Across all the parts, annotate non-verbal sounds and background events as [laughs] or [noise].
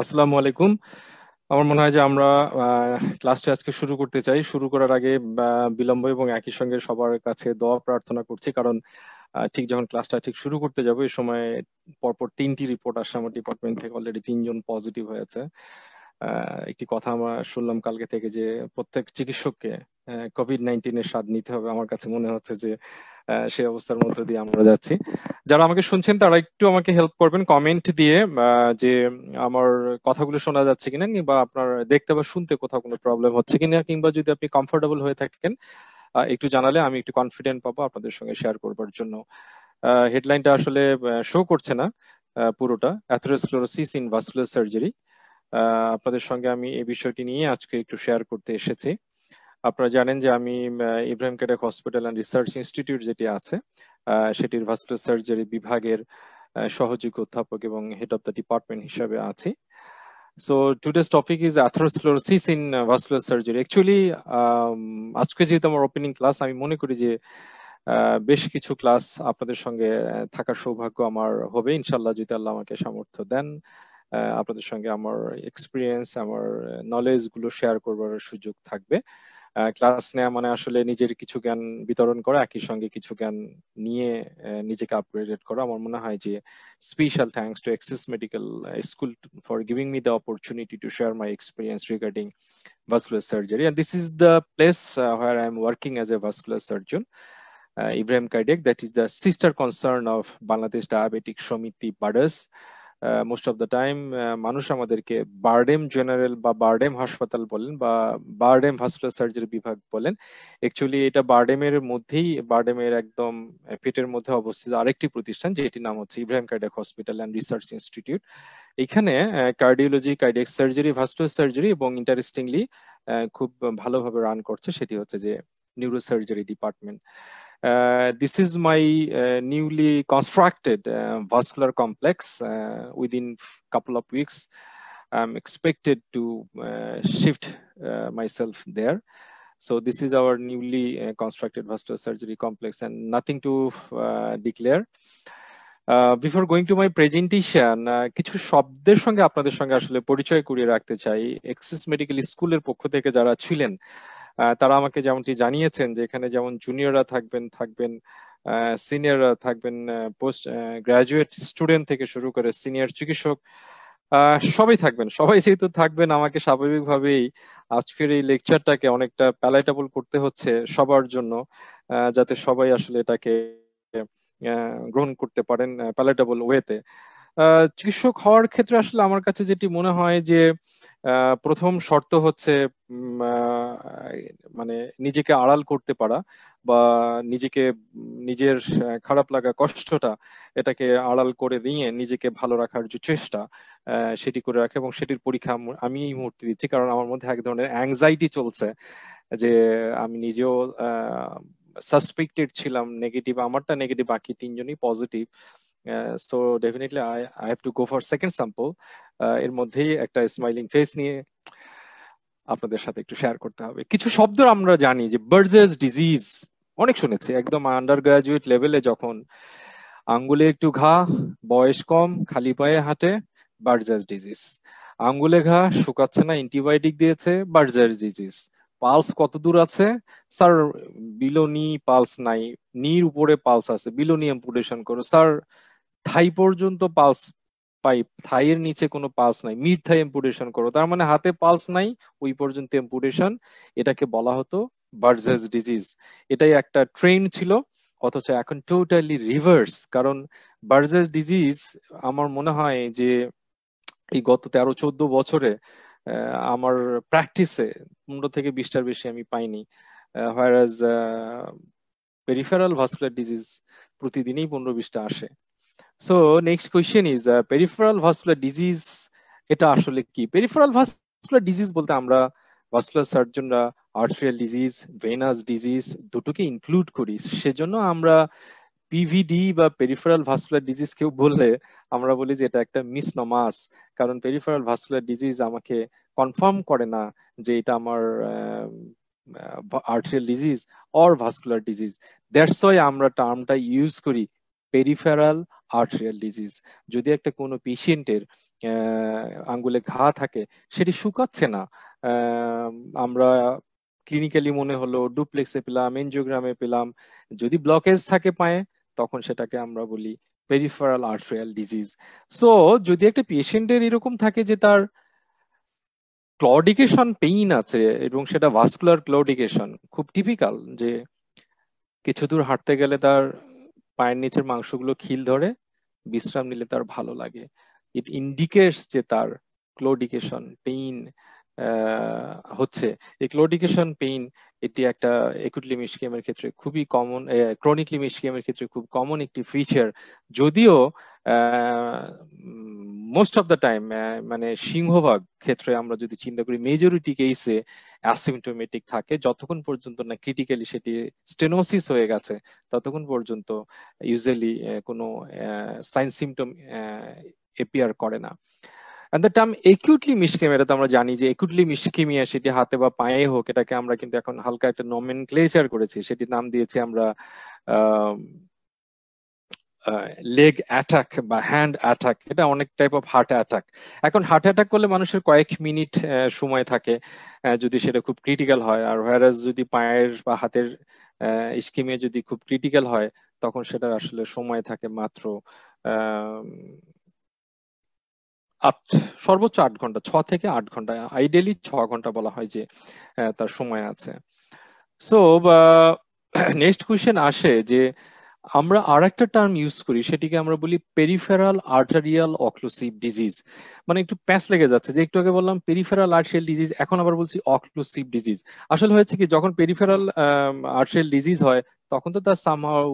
আসসালামু আলাইকুম আমার মনে হয় যে আমরা ক্লাসটি আজকে শুরু করতে চাই শুরু করার আগে বিলম্ব এবং একই সঙ্গে সবার কাছে দোয়া প্রার্থনা করছি কারণ ঠিক যখন ক্লাসটা ঠিক শুরু করতে যাবো এই সময় পরপর তিনটি রিপোর্ট আসে আমার ডিপার্টমেন্ট থেকে অলরেডি তিনজন পজিটিভ হয়েছে একটি কথা আমার শুনলাম কালকে থেকে যে প্রত্যেক চিকিৎসককে কোভিড নাইন্টিনের স্বাদ নিতে হবে আমার কাছে মনে হচ্ছে যে সেই অবস্থার মধ্যে দিয়ে আমরা যাচ্ছি যারা আমাকে শুনছেন তারা একটু আমাকে হেল্প করবেন কমেন্ট দিয়ে যে আমার কথাগুলো শোনা যাচ্ছে কিনা কিংবা আপনার দেখতে বা শুনতে কোথাও কোনো প্রবলেম হচ্ছে কিনা কিংবা যদি আপনি কমফোর্টেবল হয়ে থাকেন একটু জানালে আমি একটু কনফিডেন্ট পাবো আপনাদের সঙ্গে শেয়ার করবার জন্য হেডলাইনটা আসলে শো করছে না পুরোটা অ্যাথোরোস্ক্লোরোসিস ইন ভাস্কুলার সার্জারি আপনাদের সঙ্গে আমি এই বিষয়টি নিয়ে আজকে একটু শেয়ার করতে এসেছি আপনারা জানেন যে আমি Ibrahim cardiac hospital and research institute যেটি আছে সেটির ভাস্কুলার সার্জারি বিভাগের সহযোগী অধ্যাপক এবং হেড অফ দ্য ডিপার্টমেন্ট হিসাবে আছি so today's topic is atherosclerosis in vascular surgery actually আজকে যেহেতু আমার ওপেনিং ক্লাস আমি মনে করি যে বেশ কিছু ক্লাস আপনাদের সঙ্গে থাকার সৌভাগ্য আমার হবে ইনশাল্লাহ যদি আল্লাহ আমাকে সামর্থ্য দেন আপনাদের সঙ্গে আমার এক্সপিরিয়েন্স আমার নলেজ গুলো শেয়ার করবার সুযোগ থাকবে ক্লাস নেওয়া মানে আসলে নিজের কিছু জ্ঞান বিতরণ করা একই সঙ্গে কিছু জ্ঞান নিয়ে নিজেকে আপগ্রেডেড করা আমার মনে হয় যে special thanks to Axis medical school for giving me the opportunity to share my experience regarding vascular surgery and this is the place where I am working as a vascular surgeon Ibrahim uh, that is the sister concern of Bangladesh diabetic Samity Diabetic most of the time মানুষ আমাদেরকে BIRDEM general বা বার্ডেম হাসপাতাল বলেন বা BIRDEM vascular surgery বিভাগ বলেন actually এটা বার্ডেমের মধ্যেই বার্ডেমের একদম পেটের মধ্যে অবস্থিত আরেকটি প্রতিষ্ঠান যেটির নাম হচ্ছে Ibrahim cardiac hospital and research institute এখানে cardiology cardiac surgery vascular surgery এবং ইন্টারেস্টিংলি খুব ভালোভাবে রান করছে সেটি হচ্ছে যে neurosurgery department Uh, this is my uh, newly constructed uh, vascular complex within couple of weeks. I'm expected to shift myself there. So this is our newly uh, constructed vascular surgery complex and nothing to uh, declare. Uh, before going to my presentation, কিছু শব্দের সঙ্গে আপনাদের সঙ্গে আসলে পরিচয় করিয়ে রাখতে চাই এক্সিস মেডিকেল স্কুলের পক্ষ থেকে যারা ছিলেন তারা আমাকে যেমনটি জানিয়েছেন যে এখানে যেমন জুনিয়ররা থাকবেন থাকবেন সিনিয়ররা থাকবেন পোস্ট গ্রাজুয়েট স্টুডেন্ট থেকে শুরু করে সিনিয়র চিকিৎসক সবাই থাকবেন সবাই যেহেতু থাকবেন আমাকে স্বাভাবিকভাবেই আজকের এই লেকচারটাকে অনেকটা প্যালাইটেবল করতে হচ্ছে সবার জন্য যাতে সবাই আসলে এটাকে গ্রহণ করতে পারেন প্যালাইটেবল ওয়েতে চিকিৎসক হওয়ার ক্ষেত্রে আসলে আমার কাছে যেটি মনে হয় যে প্রথম শর্ত হচ্ছে মানে নিজেকে আড়াল করতে পারা বা নিজেকে নিজের খারাপ লাগা কষ্টটা এটাকে আড়াল করে নিয়ে নিজেকে ভালো রাখার যে চেষ্টা সেটি করে রাখে এবং সেটির পরীক্ষা আমি এই মুহূর্তে দিচ্ছি কারণ আমার মধ্যে এক ধরনের অ্যাংজাইটি চলছে যে আমি নিজেও সাসপেক্টেড ছিলাম নেগেটিভ আমারটা নেগেটিভ বাকি তিনজনই positive so definitely I I have to go for second sample এর মধ্যেই একটা স্মাইলিং ফেস নিয়ে আপনাদের সাথে একটু শেয়ার করতে হবে কিছু শব্দ আমরা জানি যে বার্জেস ডিজিজ অনেক শুনেছি একদম আন্ডার গ্রাজুয়েট লেভেলে যখন আঙ্গুলে একটু ঘা বয়স কম খালি পায়ে হাঁটে বার্জেস ডিজিজ আঙ্গুলে ঘা শুকাচ্ছে না অ্যান্টিবায়োটিক দিয়েছে বার্জেস ডিজিজ পালস কত দূর আছে স্যার বিলো নি পালস নাই নির উপরে পালস আছে বিলো নি অ্যাম্পুটেশন করো স্যার থাই পর্যন্ত পালস পাইপ থাইয়ের নিচে কোনো পালস নাই মিড থাই এম্পুটেশন করো তার মানে হাতে পালস নাই ওই পর্যন্ত এম্পুটেশন এটাকে বলা হতো বার্জার্স ডিজিজ এটাই একটা ট্রেন্ড ছিল অথচ এখন টোটালি রিভার্স কারণ বার্জার্স ডিজিজ আমার মনে হয় যে এই গত তেরো চোদ্দ বছরে আমার প্র্যাকটিসে পনেরো থেকে বিশটার বেশি আমি পাইনি হোয়ার পেরিফেরাল ভাস্কুলার ডিজিজ প্রতিদিনই পনেরো বিশটা আসে so next question is uh, vascular disease এটা আসলে কি পেরিফেরাল ভাস্কুলার ডিজিজ বলতে আমরা ভাস্কুলার সার্জনরা আর্টারিয়াল ডিজিজ ভেনাস ডিজিজ দুটোকে ইনক্লুড করি সেজন্য আমরা পিভিডি বা পেরিফেরাল ভাস্কুলার ডিজিজ কেউ বললে আমরা বলি যে এটা একটা মিস নমাস কারণ পেরিফেরাল ভাস্কুলার ডিজিজ আমাকে কনফার্ম করে না যে এটা আমার arterial disease or vascular disease that's why আমরা টার্মটা ইউজ করি পেরিফেরাল আর্টরিয়াল ডিজিজ যদি একটা কোনো পেশেন্টের আঙ্গুলে ঘা থাকে সেটি শুকাচ্ছে না আমরা ক্লিনিক্যালি মনে হলো ডুপ্লেক্সে পেলাম এনজিওগ্রামে পেলাম যদি ব্লকেজ থাকে পায়ে তখন সেটাকে আমরা বলি পেরিফারাল আর্টরিয়াল ডিজিজ সো যদি একটা পেশেন্টের এরকম থাকে যে তার ক্লডিকেশন পেইন আছে এবং সেটা ভাস্কুলার ক্লডিকেশন খুব টিপিক্যাল যে কিছু দূর হাঁটতে গেলে তার পায়ের নিচের মাংসগুলো খিল ধরে বিশ্রাম নিলে তার ভালো লাগে ইট ইন্ডিকেটস যে তার ক্লোডিকেশন পেইন হচ্ছে এই ক্লোডিকেশন পেইন এটি একটা একুটলি মিসকিমের ক্ষেত্রে খুবই কমন ক্রনিকলি মিসকিমের ক্ষেত্রে খুব কমন একটি ফিচার যদিও মোস্ট অফ দ্য টাইম মানে সিংহভাগ ক্ষেত্রে আমরা যদি চিন্তা করি মেজরিটি কেসে অ্যাসিমটোমেটিক থাকে যতক্ষণ পর্যন্ত না ক্রিটিক্যালি সেটি স্টেনোসিস হয়ে গেছে ততক্ষণ পর্যন্ত ইউজুয়ালি কোনো সাইন সিমটম এপিয়ার করে না and the term acutely ischaemia এটা তো আমরা জানি যে একিউটলি মিসকেমিয়া সেটি হাতে বা পায়ে হোক এটাকে আমরা কিন্তু এখন হালকা একটা নমেন ক্লেচার করেছি সেটির নাম দিয়েছি আমরা আহ লেগ অ্যাটাক বা হ্যান্ড অ্যাটাক এটা অনেক টাইপ অফ হার্ট অ্যাটাক এখন হার্ট অ্যাটাক করলে মানুষের কয়েক মিনিট সময় থাকে যদি সেটা খুব ক্রিটিক্যাল হয় আর হোয়ারাস যদি পায়ের বা হাতের স্কিমে যদি খুব ক্রিটিক্যাল হয় তখন সেটার আসলে সময় থাকে মাত্র আট সর্বোচ্চ আট ঘন্টা ছ থেকে আট ঘন্টা আইডিয়ালি ছ ঘন্টা বলা হয় যে তার সময় আছে সো নেক্সট কোয়েশ্চেন আসে যে আমরা আর একটা টার্ম ইউজ করি সেটিকে আমরা বলি পেরিফেরাল আর্টারিয়াল অক্লুসিভ ডিজিজ মানে একটু প্যাঁচ লেগে যাচ্ছে যে একটু আগে বললাম পেরিফেরাল আর্টিয়াল ডিজিজ এখন আবার বলছি অক্লুসিভ ডিজিজ আসলে হয়েছে কি যখন পেরিফেরাল আর্টিয়াল ডিজিজ হয় তখন তো তার সামহাউ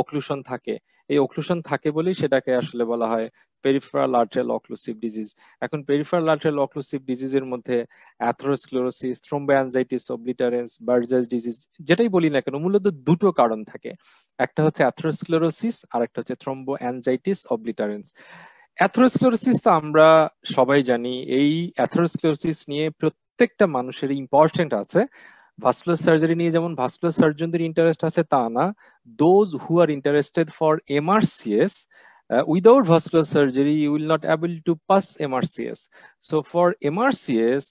অক্লুশন থাকে এই অক্লুশন থাকে বলেই সেটাকে আসলে বলা হয় পেরিফারাল আর্টেল অক্লুসিভ ডিজিজ এখন পেরিফারাল আর্টেল অক্লুসিভ ডিজিজের মধ্যে অ্যাথরোস্ক্লেরোসিস থ্রোম্বায়ানজাইটিস অবলিটারেন্স বার্জাস ডিজিজ যেটাই বলি না কেন মূলত দুটো কারণ থাকে একটা হচ্ছে অ্যাথরোস্ক্লেরোসিস আর একটা হচ্ছে থ্রোম্বো অ্যানজাইটিস অবলিটারেন্স অ্যাথরোস্ক্লেরোসিস তো আমরা সবাই জানি এই অ্যাথরোস্ক্লেরোসিস নিয়ে প্রত্যেকটা মানুষের ইম্পর্টেন্ট আছে ভাস্কুলার সার্জারি নিয়ে যেমন ভাস্কুলার সার্জনদের ইন্টারেস্ট আছে তা না those who are interested for MRCS without vascular surgery you will not able to pass MRCS so for MRCS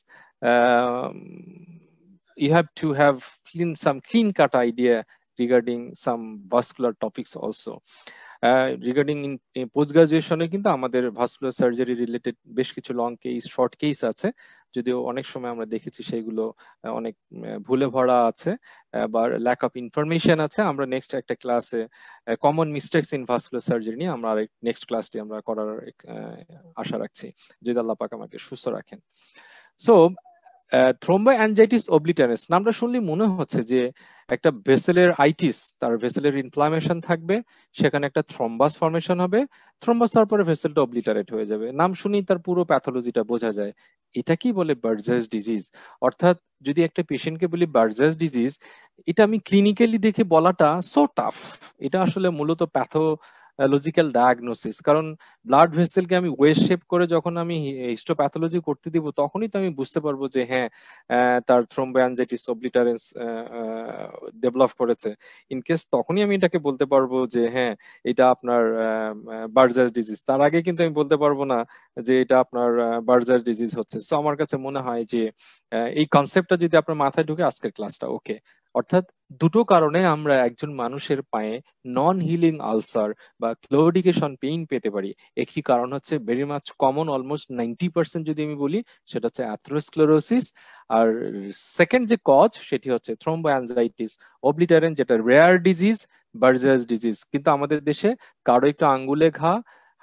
you have to have clean, some clean cut idea regarding some vascular topics also. Regarding post গ্রাজুয়েশনে কিন্তু আমাদের vascular surgery related বেশ কিছু long case short case আছে যদিও অনেক সময় আমরা দেখেছি সেইগুলো অনেক ভুলে ভরা আছে বা ল্যাক অফ ইনফরমেশন আছে আমরা নেক্সট একটা ক্লাসে common mistakes in vascular surgery নিয়ে আমরা নেক্সট ক্লাসটি আমরা করার আশা রাখছি যদি আল্লাহ পাক আমাকে সুস্থ রাখেন সো থ্রোম্বাইটিস অবলিটারেস নামটা শুনলে মনে হচ্ছে যে একটা ভেসেলের আইটিস তার ভেসেলের ইনফ্লামেশন থাকবে সেখানে একটা থ্রম্বাস ফর্মেশন হবে থ্রম্বাস হওয়ার পরে ভেসেলটা অবলিটারেট হয়ে যাবে নাম শুনেই তার পুরো প্যাথোলজিটা বোঝা যায় এটা কি বলে বার্জাস ডিজিজ অর্থাৎ যদি একটা পেশেন্টকে বলি বার্জাস ডিজিজ এটা আমি ক্লিনিক্যালি দেখে বলাটা সো টাফ এটা আসলে মূলত প্যাথো লজিক্যাল ডায়াগনোসিস কারণ ব্লাড ভেসেলকে আমি ওয়ে শেপ করে যখন আমি হিস্টোপ্যাথোলজি করতে দিব তখনই তো আমি বুঝতে পারবো যে হ্যাঁ তার থ্রোম্বোয়ানজাইটিস অবলিটারেন্স ডেভেলপ করেছে ইনকেস তখনই আমি এটাকে বলতে পারবো যে হ্যাঁ এটা আপনার বার্জার ডিজিজ তার আগে কিন্তু আমি বলতে পারবো না যে এটা আপনার বার্জার ডিজিজ হচ্ছে সো আমার কাছে মনে হয় যে এই কনসেপ্টটা যদি আপনার মাথায় ঢুকে আজকের ক্লাসটা ওকে অর্থাৎ দুটো কারণে আমরা একজন মানুষের পায়ে নন হিলিং আলসার বা ক্লোডিকেশন পেইন পেতে পারি একটি কারণ হচ্ছে very much common almost ninety percent যদি আমি বলি সেটা হচ্ছে অ্যাথ্রোস্ক্লোরোসিস আর সেকেন্ড যে কজ সেটি হচ্ছে থ্রোম্বো অ্যাংজাইটিস অবলিটারেন যেটা রেয়ার ডিজিজ বার্জার্স ডিজিজ কিন্তু আমাদের দেশে কারো একটু আঙ্গুলে ঘা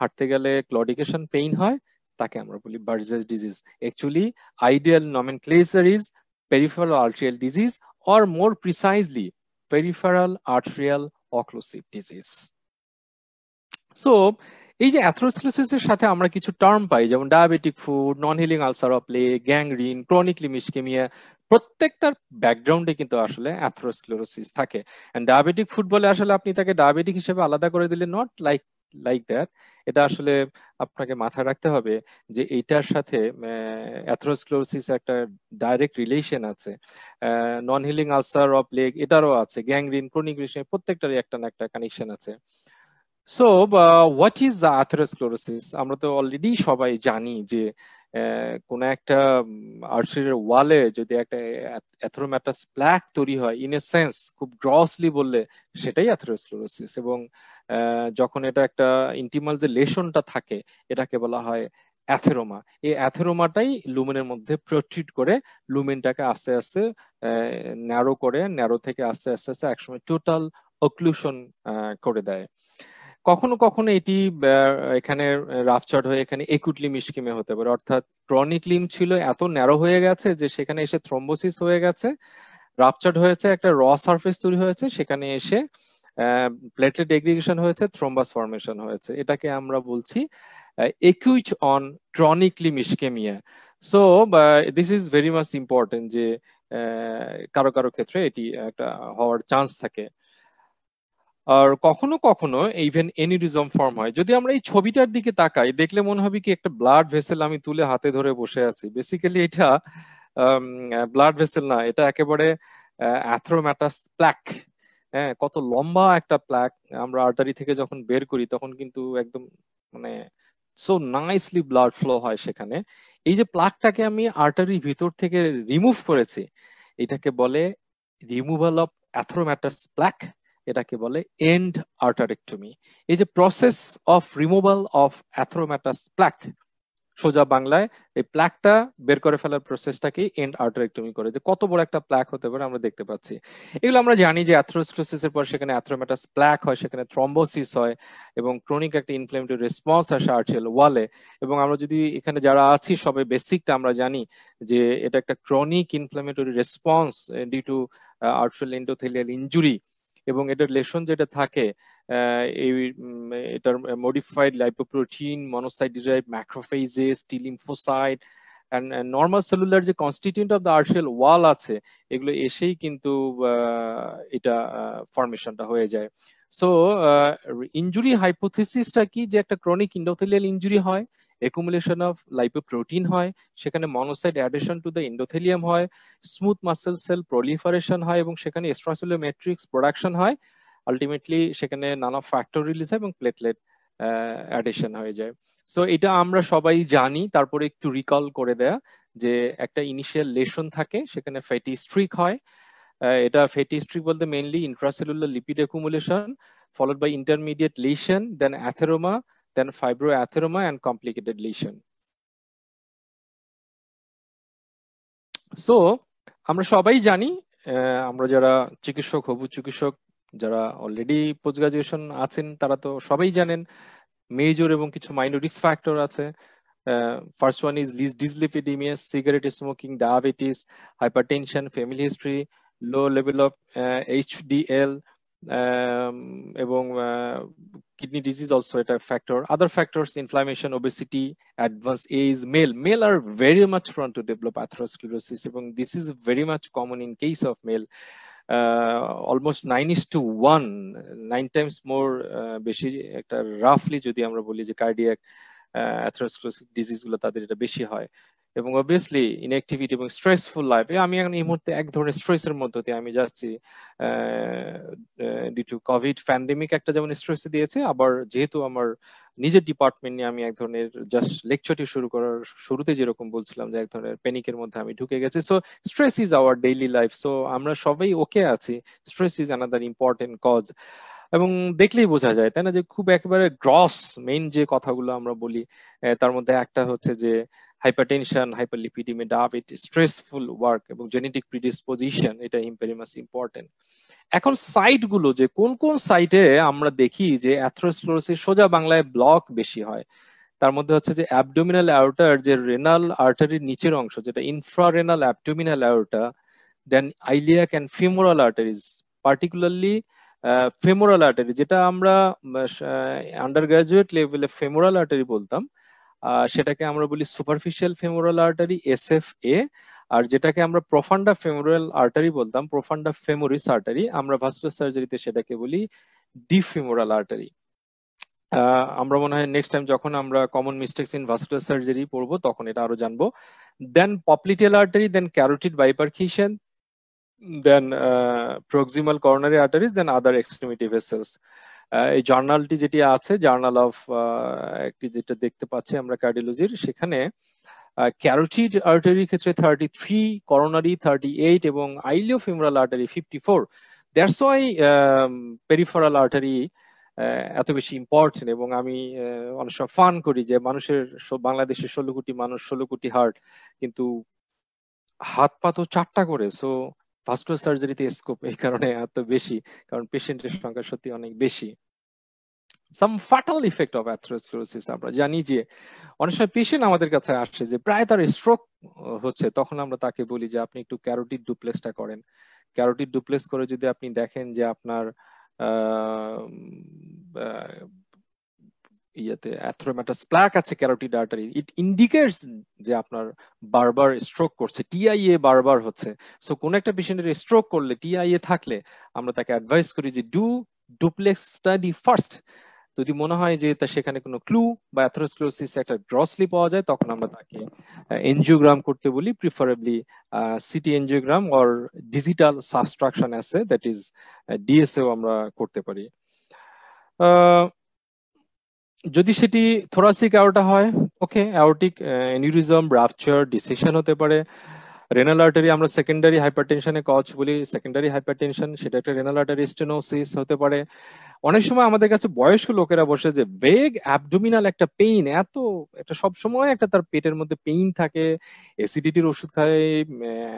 হাঁটতে গেলে ক্লোডিকেশন পেইন হয় তাকে আমরা বলি Buerger's disease actually ideal nomen is peripheral arterial disease or more precisely, peripheral arterial occlusive disease. So, এই যে এর সাথে আমরা কিছু টার্ম পাই যেমন diabetic foot non healing ulcer of leg gangrene chronic limb ischaemia প্রত্যেকটার ব্যাকগ্রাউন্ডে কিন্তু আসলে অ্যাথ্রোসলোসিস থাকে অ্যান্ড ডায়াবেটিক ফুড বলে আসলে আপনি তাকে ডায়াবেটিক হিসেবে আলাদা করে দিলে নট লাইক লাইক দ্যাট এটা আসলে আপনাকে মাথায় রাখতে হবে যে এইটার সাথে অ্যাথ্রোস্ক্লোসিস একটা ডাইরেক্ট রিলেশন আছে non healing ulcer of leg এটারও আছে গ্যাংরিন ক্রনিক রিলেশন প্রত্যেকটারই একটা না একটা কানেকশন আছে so what is the atherosclerosis আমরা তো অলরেডি সবাই জানি যে কোনো একটা আর্চিডের ওয়ালে যদি একটা একটা প্ল্যাক তৈরি হয় ইন এ সেন্স খুব গ্রসলি বললে সেটাই অ্যাথেরোস্ক্লেরোসিস এবং যখন এটা একটা ইন্টিমাল যে লেশনটা থাকে এটাকে বলা হয় অ্যাথেরোমা এই অ্যাথেরোমাটাই লুমেনের মধ্যে প্রট্রিট করে লুমেনটাকে আস্তে আস্তে ন্যারো করে ন্যারো থেকে আস্তে আস্তে আস্তে একসময় টোটাল অক্লুশন করে দেয় কখনো কখনো এটি এখানে রাফচার্ড হয়ে এখানে একুটলি মিসকিমে হতে পারে অর্থাৎ ক্রনিক লিম ছিল এত ন্যারো হয়ে গেছে যে সেখানে এসে থ্রম্বোসিস হয়ে গেছে রাপচার্ড হয়েছে একটা র সারফেস তৈরি হয়েছে সেখানে এসে প্লেটলেট এগ্রিগেশন হয়েছে থ্রোম্বাস ফর্মেশন হয়েছে এটাকে আমরা বলছি acute on chronic limb ischaemia so this is very much important যে কারো কারো ক্ষেত্রে এটি একটা হওয়ার চান্স থাকে আর কখনো কখনো ইভেন এনিরিজম ফর্ম হয় যদি আমরা এই ছবিটার দিকে তাকাই দেখলে মনে হবে কি একটা ব্লাড ভেসেল আমি তুলে হাতে ধরে বসে আছি বেসিক্যালি এটা ব্লাড ভেসেল না এটা একেবারে অ্যাথ্রোম্যাটাস প্ল্যাক হ্যাঁ কত লম্বা একটা প্ল্যাক আমরা আর্টারি থেকে যখন বের করি তখন কিন্তু একদম মানে সো নাইসলি ব্লাড ফ্লো হয় সেখানে এই যে প্লাকটাকে আমি আর্টারির ভিতর থেকে রিমুভ করেছি এটাকে বলে রিমুভাল অফ অ্যাথ্রোম্যাটাস প্ল্যাক এটাকে বলে এন্ড আর্টারেক্টমি এই যে process of removal of atheromatous plaque সোজা বাংলায় এই প্ল্যাকটা বের করে ফেলার প্রসেসটাকে এন্ড আর্টারেক্টমি করে যে কত বড় একটা প্ল্যাক হতে পারে আমরা দেখতে পাচ্ছি এগুলো আমরা জানি যে এর পর সেখানে অ্যাথ্রোম্যাটাস প্ল্যাক হয় সেখানে থ্রম্বোসিস হয় এবং ক্রনিক একটা ইনফ্লেমেটরি রেসপন্স আসে আর্চেল ওয়ালে এবং আমরা যদি এখানে যারা আছি সবাই বেসিকটা আমরা জানি যে এটা একটা chronic inflammatory response due to arterial endothelial injury এবং এটার লেশন যেটা থাকে এই এটার modified lipoprotein monocyte derive macrophages T lymphocyte normal cellular যে constituent of the arterial wall আছে এগুলো এসেই কিন্তু এটা ফরমেশনটা হয়ে যায় সো ইঞ্জুরি হাইপোথিসিসটা কি যে একটা ক্রনিক ইন্ডোথেলিয়াল ইঞ্জুরি হয় একুমুলেশন অফ লাইপোপ্রোটিন হয় সেখানে monocyte adhesion to the endothelium হয় স্মুথ মাসেল সেল প্রলিফারেশন হয় এবং সেখানে এস্ট্রাসেলো প্রোডাকশন হয় আলটিমেটলি সেখানে নানা ফ্যাক্টর রিলিজ হয় এবং প্লেটলেট অ্যাডিশন হয়ে যায় সো এটা আমরা সবাই জানি তারপরে একটু রিকল করে দেয়া যে একটা ইনিশিয়াল লেশন থাকে সেখানে ফ্যাটি স্ট্রিক হয় এটা ফ্যাটি স্ট্রিক বলতে mainly intracellular lipid accumulation followed by intermediate lesion then atheroma then fibroatheroma and complicated lesion. So আমরা সবাই জানি আমরা যারা চিকিৎসক হবু চিকিৎসক যারা অলরেডি পোস্ট গ্রাজুয়েশন আছেন তারা তো সবাই জানেন মেজর এবং কিছু মাইনর ফ্যাক্টর আছে ফার্স্ট ওয়ান ইজ লিস dyslipidaemia cigarette smoking diabetes hypertension family history low level of HDL um, এবং uh, kidney disease also at a factor other factors inflammation obesity advanced age male male are very much prone to develop atherosclerosis এবং this is very much common in case of male uh, almost 9 is to 1 9 times more বেশি একটা রাফলি যদি আমরা বলি যে cardiac atherosclerosis ডিজিজগুলো তাদের এটা বেশি হয় এবং অবভিয়াসলি ইনঅ্যাক্টিভিটি এবং স্ট্রেসফুল লাইফে আমি এখন এই মুহূর্তে এক ধরনের স্ট্রেসের মধ্য দিয়ে আমি যাচ্ছি ডি টু কোভিড প্যান্ডেমিক একটা যেমন স্ট্রেস দিয়েছে আবার যেহেতু আমার নিজের ডিপার্টমেন্ট নিয়ে আমি এক ধরনের জাস্ট লেকচারটি শুরু করার শুরুতে যেরকম বলছিলাম যে এক ধরনের প্যানিকের মধ্যে আমি ঢুকে গেছি so stress is our daily life so আমরা সবাই ওকে আছি stress is another important cause এবং দেখলেই বোঝা যায় তাই না যে খুব একেবারে গ্রস মেইন যে কথাগুলো আমরা বলি তার মধ্যে একটা হচ্ছে যে hypertension hyperlipidaemia diabetes stressful work এবং জেনেটিক প্রিডিসপোজিশন এটা ইম্পেরিমাস ইম্পর্টেন্ট এখন সাইটগুলো যে কোন কোন সাইটে আমরা দেখি যে অ্যাথ্রোস্লোরোসিস সোজা বাংলায় ব্লক বেশি হয় তার মধ্যে হচ্ছে যে অ্যাবডোমিনাল অ্যারোটার যে রেনাল আর্টারির নিচের অংশ যেটা infrarenal abdominal aorta then iliac and femoral arteries particularly femoral artery যেটা আমরা আন্ডার গ্রাজুয়েট লেভেলে ফেমোরাল আর্টারি বলতাম সেটাকে আমরা বলি superficial femoral artery S F A আর যেটাকে আমরা প্রফান্ডা ফেমোরাল আর্টারি বলতাম প্রফান্ডা ফেমোরিস আর্টারি আমরা ভাস্কুলার সার্জারিতে সেটাকে বলি ফেমোরাল আর্টারি আমরা মনে হয় নেক্সট টাইম যখন আমরা common mistakes in vascular surgery পড়বো তখন এটা আরো জানবো then popliteal artery then carotid bifurcation then uh, proximal coronary arteries then other extremity vessels uh, এই জার্নালটি যেটি আছে জার্নাল অফ uh, একটি যেটা দেখতে পাচ্ছি আমরা কার্ডিওলজির সেখানে ক্যারোটিড uh, আর্টারি ক্ষেত্রে thirty three coronary thirty eight এবং iliofemoral artery fifty four that's why peripheral artery এত বেশি ইম্পর্টেন্ট এবং আমি অনেক সময় ফান করি যে মানুষের বাংলাদেশের ষোলো কোটি মানুষ ষোলো কোটি হার্ট কিন্তু হাত পা তো চারটা করে সো ভাস্কুলার সার্জারিতে স্কোপ এই কারণে এত বেশি কারণ পেশেন্টের সংখ্যা সত্যি অনেক বেশি some fatal effect of atherosclerosis আমরা জানি যে অনেক সময় পেশেন্ট আমাদের কাছে আসছে যে প্রায় তার স্ট্রোক হচ্ছে তখন আমরা তাকে বলি যে আপনি একটু ক্যারোটিড ডুপ্লেক্সটা করেন ক্যারোটিড ডুপ্লেক্স করে যদি আপনি দেখেন যে আপনার ইয়েতে অ্যাথ্রোমেটাস প্লাক আছে ক্যারোটিড আর্টারি ইট ইন্ডিকেটস যে আপনার বারবার স্ট্রোক করছে টিআইএ বারবার হচ্ছে সো কোন একটা পেশেন্টের স্ট্রোক করলে টিআইএ থাকলে আমরা তাকে অ্যাডভাইস করি যে ডু ডুপ্লেক্স স্টাডি ফার্স্ট যদি মনে হয় যে তা সেখানে কোনো ক্লু বা অ্যাথোরোস্ক্লোসিস একটা গ্রসলি পাওয়া যায় তখন আমরা তাকে এনজিওগ্রাম করতে বলি preferably CT angiogram or digital subtraction আছে দ্যাট ইজ ডিএসএও আমরা করতে পারি যদি সেটি থোরাসিক অ্যাওটা হয় okay aortic aneurysm rupture dissection হতে পারে রেনাল আর্টারি আমরা সেকেন্ডারি হাইপারটেনশনে কজ বলি সেকেন্ডারি হাইপারটেনশন সেটা একটা রেনাল আর্টারি স্টেনোসিস হতে পারে অনেক সময় আমাদের কাছে বয়স্ক লোকেরা বসে যে বেগ অ্যাবডোমিনাল একটা পেইন এত একটা সব সময় একটা তার পেটের মধ্যে পেইন থাকে অ্যাসিডিটির ওষুধ খায়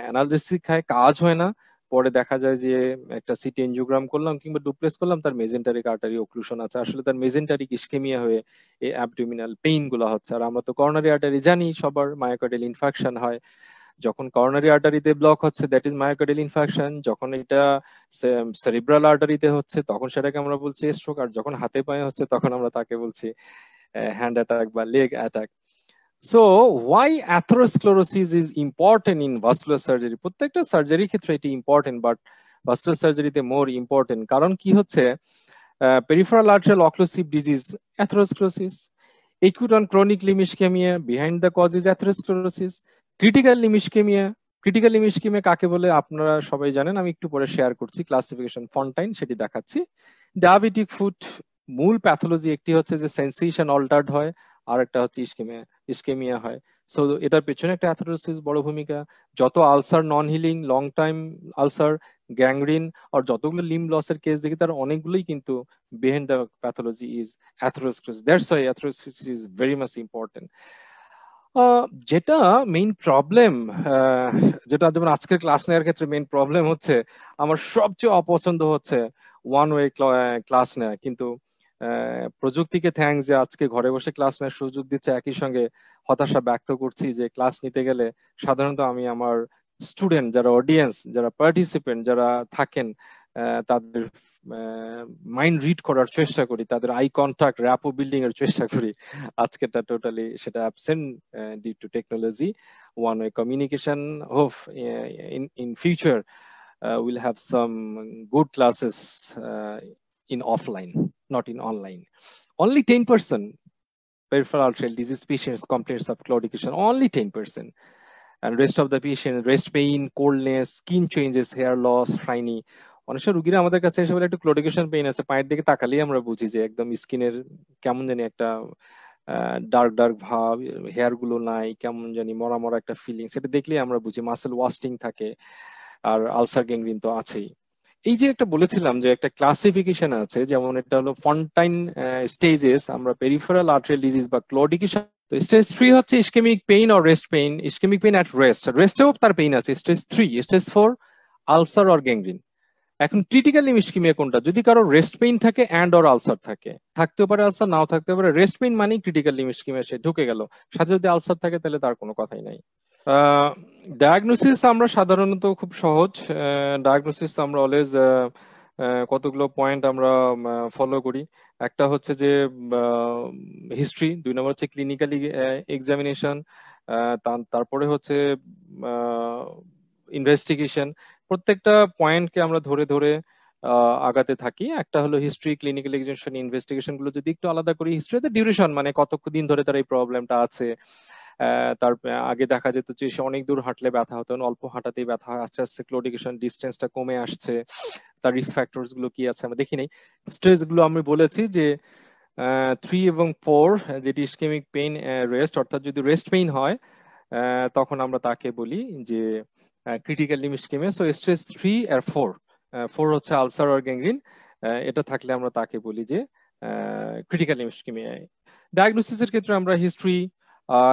অ্যানালজেসিক খায় কাজ হয় না পরে দেখা যায় যে একটা সিটি এনজিওগ্রাম করলাম কিংবা ডুপ্লেস করলাম তার মেজেন্টারি আর্টারি অক্লুশন আছে আসলে তার মেজেন্টারিক ইস্কেমিয়া হয়ে এই অ্যাবডোমিনাল পেইন গুলো হচ্ছে আর আমরা তো করোনারি আর্টারি জানি সবার মায়োকার্ডিয়াল ইনফেকশন হয় যখন করোনারি আর্টারিতে ব্লক হচ্ছে দ্যাট ইজ মায়োকার্ডিয়াল ইনফেকশন যখন এটা সেরিব্রাল আর্টারিতে হচ্ছে তখন সেটাকে আমরা বলছি স্ট্রোক আর যখন হাতে পায়ে হচ্ছে তখন আমরা তাকে বলছি হ্যান্ড অ্যাটাক বা leg attack so why atherosclerosis is important in vascular surgery? প্রত্যেকটা সার্জারি ক্ষেত্রে এটি ইম্পর্টেন্ট বাট ভাস্কুলার সার্জারিতে মোর ইম্পর্টেন্ট কারণ কি হচ্ছে peripheral arterial occlusive disease atherosclerosis acute on chronic limb ischaemia behind the cause is atherosclerosis critical limb ischaemia critical limb ischaemia কাকে বলে আপনারা সবাই জানেন আমি একটু পরে শেয়ার করছি ক্লাসিফিকেশন ফন্টাইন সেটি দেখাচ্ছি ডায়াবেটিক ফুড মূল প্যাথোলজি একটি হচ্ছে যে সেন্সেশন অল্টার্ড হয় আর একটা হচ্ছে ইস্কেমিয়া ইস্কেমিয়া হয় সো এটার পেছনে একটা অ্যাথোরোসিস বড় ভূমিকা যত ulcer non healing long time ulcer gangrene আর যতগুলো লিম লসের কেস দেখি তার অনেকগুলোই কিন্তু behind the pathology is atherosis that's why atherosis is very much important যেটা মেইন প্রবলেম uh, যেটা যেমন আজকের ক্লাস নেওয়ার ক্ষেত্রে মেইন প্রবলেম হচ্ছে আমার সবচেয়ে অপছন্দ হচ্ছে ওয়ান ওয়ে ক্লাস নেওয়া কিন্তু প্রযুক্তিকে থ্যাংক যে আজকে ঘরে বসে ক্লাস নেওয়ার সুযোগ দিচ্ছে একই সঙ্গে হতাশা ব্যক্ত করছি যে ক্লাস নিতে গেলে সাধারণত আমি আমার স্টুডেন্ট যারা অডিয়েন্স যারা পার্টিসিপেন্ট যারা থাকেন তাদের মাইন্ড রিড করার চেষ্টা করি তাদের আই কন্ট্যাক্ট র্যাপো বিল্ডিং এর চেষ্টা করি আজকেটা টোটালি সেটা absent due to technology one way communication hope in in future will have some good classes in offline not in online. Only 10% peripheral arterial disease patients complaints of claudication, only 10%. And rest of the patient, rest pain, coldness, skin changes, hair loss, shiny, অনেক সময় রুগীরা আমাদের কাছে এসে বলে একটু ক্লোডিকেশন pain আছে পায়ের দিকে তাকালেই আমরা বুঝি যে একদম স্কিনের কেমন জানি একটা ডার্ক ডার্ক ভাব হেয়ার গুলো নাই কেমন জানি মরা মরা একটা ফিলিং সেটা দেখলেই আমরা বুঝি মাসেল ওয়াস্টিং থাকে আর আলসার গ্যাংগ্রিন তো আছেই এই যে একটা বলেছিলাম যে একটা ক্লাসিফিকেশন আছে যেমন এটা হলো ফন্টাইন স্টেজেস আমরা পেরিফেরাল আর্টারিয়াল ডিজিজ বা ক্লোডিকেশন তো স্টেজ থ্রি হচ্ছে ischaemic pain or rest pain ischaemic pain at rest রেস্টেও তার পেইন আছে stage three stage four ulcer or gangrene এখন ক্রিটিক্যাল ইস্কেমিয়া কোনটা যদি কারো রেস্ট পেইন থাকে অ্যান্ড অর আলসার থাকে থাকতেও পারে আলসার নাও থাকতে পারে রেস্ট পেইন মানেই ক্রিটিক্যাল ইস্কেমিয়া সে ঢুকে গেল সাথে যদি আলসার থাকে তাহলে তার কোনো কথাই নাই ডায়াগনোসিস আমরা সাধারণত খুব সহজ ডায়াগনোসিস আমরা অলওয়েজ কতগুলো পয়েন্ট আমরা ফলো করি একটা হচ্ছে যে হিস্ট্রি দুই নম্বর হচ্ছে ক্লিনিক্যালি e-, এক্সামিনেশন তারপরে হচ্ছে ইনভেস্টিগেশন প্রত্যেকটা পয়েন্টকে আমরা ধরে ধরে আগাতে থাকি একটা হলো হিস্ট্রি ক্লিনিক্যাল এক্সামিনেশন ইনভেস্টিগেশন গুলো যদি একটু আলাদা করি হিস্ট্রিতে ডিউরেশন মানে কতক্ষণ ধরে তার এই প্রবলেমটা আছে তার আগে দেখা যেত যে সে অনেক দূর হাঁটলে ব্যথা হতো অল্প হাঁটাতেই ব্যথা আস্তে আস্তে ক্লোডিকেশন ডিস্টেন্সটা কমে আসছে তার রিস্ক ফ্যাক্টরস গুলো কি আছে আমরা দেখি নাই স্ট্রেস গুলো আমি বলেছি যে থ্রি এবং ফোর যেটি ইস্কেমিক পেইন রেস্ট অর্থাৎ যদি রেস্ট পেইন হয় তখন আমরা তাকে বলি যে critical limb ischaemia so stress three আর ফোর ফোর হচ্ছে আলসার আর গ্যাংগ্রিন এটা থাকলে আমরা তাকে বলি যে ক্রিটিক্যাল লিমিস্কেমিয়া ডায়াগনোসিসের ক্ষেত্রে আমরা history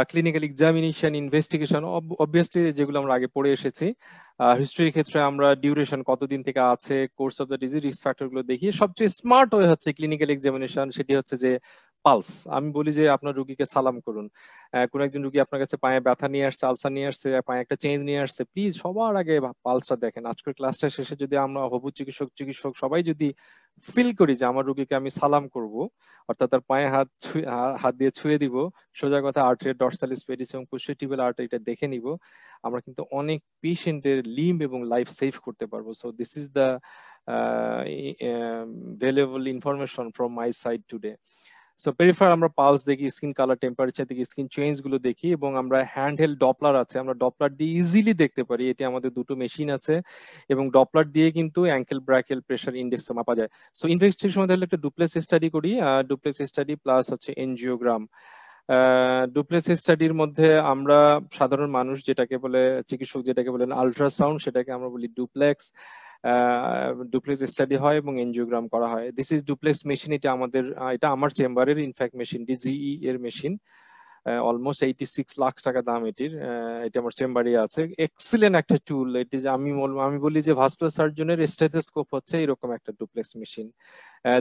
clinical examination investigation obviously যেগুলো আমরা আগে পড়ে এসেছি হিস্ট্রির ক্ষেত্রে আমরা ডিউরেশন কতদিন থেকে আছে course of the disease risk ফ্যাক্টরগুলো দেখি সবচেয়ে স্মার্ট ওয়ে হচ্ছে ক্লিনিক্যাল এক্সামিনেশন সেটি হচ্ছে যে পালস আমি বলি যে আপনার রুগীকে সালাম করুন কোন একজন রুগী আপনার কাছে পায়ে ব্যথা নিয়ে আসছে আলসা নিয়ে আসছে পায়ে একটা চেঞ্জ নিয়ে আসছে প্লিজ সবার আগে পালসটা দেখেন আজকের ক্লাসটা শেষে যদি আমরা হবু চিকিৎসক চিকিৎসক সবাই যদি ফিল করি যে আমার রুগীকে আমি সালাম করব অর্থাৎ তার পায়ে হাত হাত দিয়ে ছুঁয়ে দিব সোজা কথা আর্টের ডর্সালিস স্পেডিস এবং পুষ্টিটিবেল আর্ট এটা দেখে নিব আমরা কিন্তু অনেক পেশেন্টের লিম এবং লাইফ সেভ করতে পারবো so this is the valuable information from my side today so peripheral আমরা পালস দেখি স্কিন কালার টেম্পারেচার দেখি স্কিন চেঞ্জ গুলো দেখি এবং আমরা হ্যান্ড হেল ডপলার আছে আমরা ডপলার দিয়ে ইজিলি দেখতে পারি এটি আমাদের দুটো মেশিন আছে এবং ডপলার দিয়ে কিন্তু অ্যাঙ্কেল ব্র্যাকেল প্রেশার ইন্ডেক্স মাপা যায় সো ইনভেস্টিগেশন তাহলে একটা ডুপ্লেস স্টাডি করি ডুপ্লেস স্টাডি প্লাস হচ্ছে এনজিওগ্রাম ডুপ্লেস স্টাডির মধ্যে আমরা সাধারণ মানুষ যেটাকে বলে চিকিৎসক যেটাকে বলেন আলট্রাসাউন্ড সেটাকে আমরা বলি ডুপ্লেক্স ডুপ্লেক্স স্টাডি হয় এবং এনজিওগ্রাম করা হয় দিস ইজ ডুপ্লেক্স মেশিন এটা আমাদের এটা আমার চেম্বারের ইনফ্যাক্ট মেশিন ডিজিই এর machine almost eighty six lakh টাকা দাম এটির এটা আমার চেম্বারে আছে এক্সিলেন্ট একটা টুল এটি যে আমি আমি বলি যে ভাস্কুলার সার্জনের স্টেথোস্কোপ হচ্ছে এরকম একটা duplex machine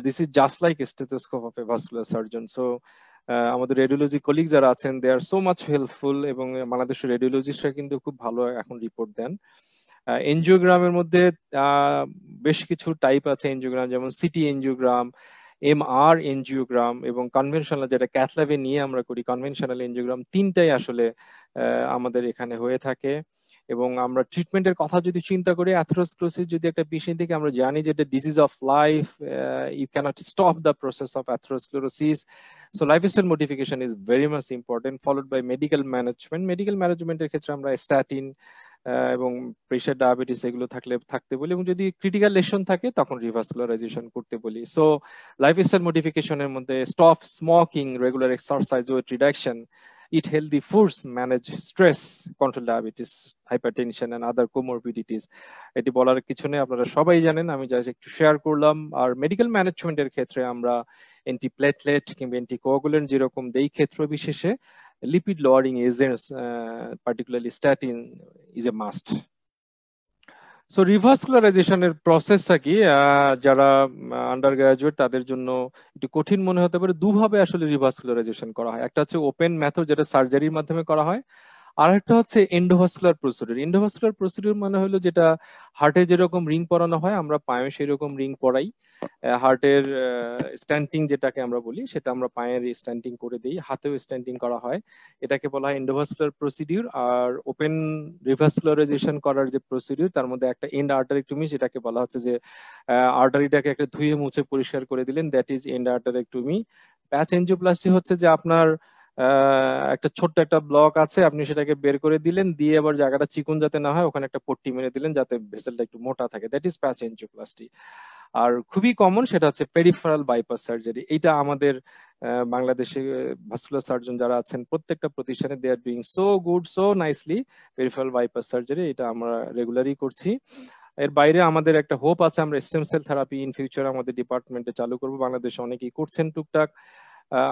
this is just like stethoscope of a vascular surgeon so আমাদের রেডিওলজি কলিগ যারা আছেন they are so much helpful এবং বাংলাদেশের রেডিওলজিস্টরা কিন্তু খুব ভালো এখন রিপোর্ট দেন এনজিওগ্রামের মধ্যে বেশ কিছু টাইপ আছে এনজিওগ্রাম যেমন CT angiogram M R angiogram এবং কনভেনশনাল যেটা ক্যাথল্যাবে নিয়ে আমরা করি কনভেনশনাল এনজিওগ্রাম তিনটাই আসলে আমাদের এখানে হয়ে থাকে এবং আমরা ট্রিটমেন্টের কথা যদি চিন্তা করি অ্যাথ্রোস্ক্লোসিস যদি একটা পেশেন্ট থেকে আমরা জানি যে এটা disease of life you can't stop the process of atherosclerosis so style modification is very much important followed by medical management medical ম্যানেজমেন্টের ক্ষেত্রে আমরা স্ট্যাটিন এবং প্রেশার ডায়াবেটিস এগুলো থাকলে থাকতে বলি এবং যদি ক্রিটিক্যাল লেশন থাকে তখন রিভার্সুলারাইজেশন করতে বলি সো লাইফ স্টাইল মডিফিকেশনের মধ্যে stop smoking regular exercise weight reduction healthy foods manage stress control diabetes hypertension and other comorbidities এটি বলার কিছু নেই আপনারা সবাই জানেন আমি যা একটু শেয়ার করলাম আর মেডিকেল ম্যানেজমেন্টের ক্ষেত্রে আমরা প্লেটলেট কিংবা অ্যান্টিকোগুলেন্ট যেরকম দেই ক্ষেত্র বিশেষে lipid lowering agents, uh, particularly statin, is a must. So রিভার্সকুলারাইজেশনের প্রসেসটা কি যারা আন্ডার গ্রাজুয়েট তাদের জন্য একটু কঠিন মনে হতে পারে দুভাবে আসলে রিভার্সকুলারাইজেশন করা হয় একটা হচ্ছে ওপেন মেথড যেটা সার্জারির মাধ্যমে করা হয় আর একটা হচ্ছে এন্ডোভাস্কুলার প্রসিডিউর এন্ডোভাস্কুলার প্রসিডিউর মানে হলো যেটা হার্টে যেরকম রিং পরানো হয় আমরা পায়ে সেরকম রিং পরাই হার্টের স্ট্যান্ডিং যেটাকে আমরা বলি সেটা আমরা পায়ের স্ট্যান্ডিং করে দিই হাতেও স্ট্যান্ডিং করা হয় এটাকে বলা হয় এন্ডোভাস্কুলার প্রসিডিউর আর ওপেন রিভাস্কুলারাইজেশন করার যে প্রসিডিউর তার মধ্যে একটা এন্ড আর্টারেক্টমি যেটাকে বলা হচ্ছে যে আর্টারিটাকে একটা ধুয়ে মুছে পরিষ্কার করে দিলেন that is endarterectomy patch angioplasty হচ্ছে যে আপনার একটা ছোট্ট একটা ব্লক আছে আপনি সেটাকে বের করে দিলেন দিয়ে আবার জায়গাটা চিকন যাতে না হয় ওখানে একটা পট্টি মেরে দিলেন যাতে ভেসেলটা একটু মোটা থাকে দ্যাট ইজ প্যাচ এনজিওপ্লাস্টি আর খুবই কমন সেটা হচ্ছে পেরিফারাল বাইপাস সার্জারি এটা আমাদের বাংলাদেশে ভাস্কুলার সার্জন যারা আছেন প্রত্যেকটা প্রতিষ্ঠানে they are doing so good so nicely peripheral bypass surgery এটা আমরা রেগুলারই করছি এর বাইরে আমাদের একটা হোপ আছে আমরা stem cell therapy in future আমাদের ডিপার্টমেন্টে চালু করব বাংলাদেশে অনেকেই করছেন টুকটাক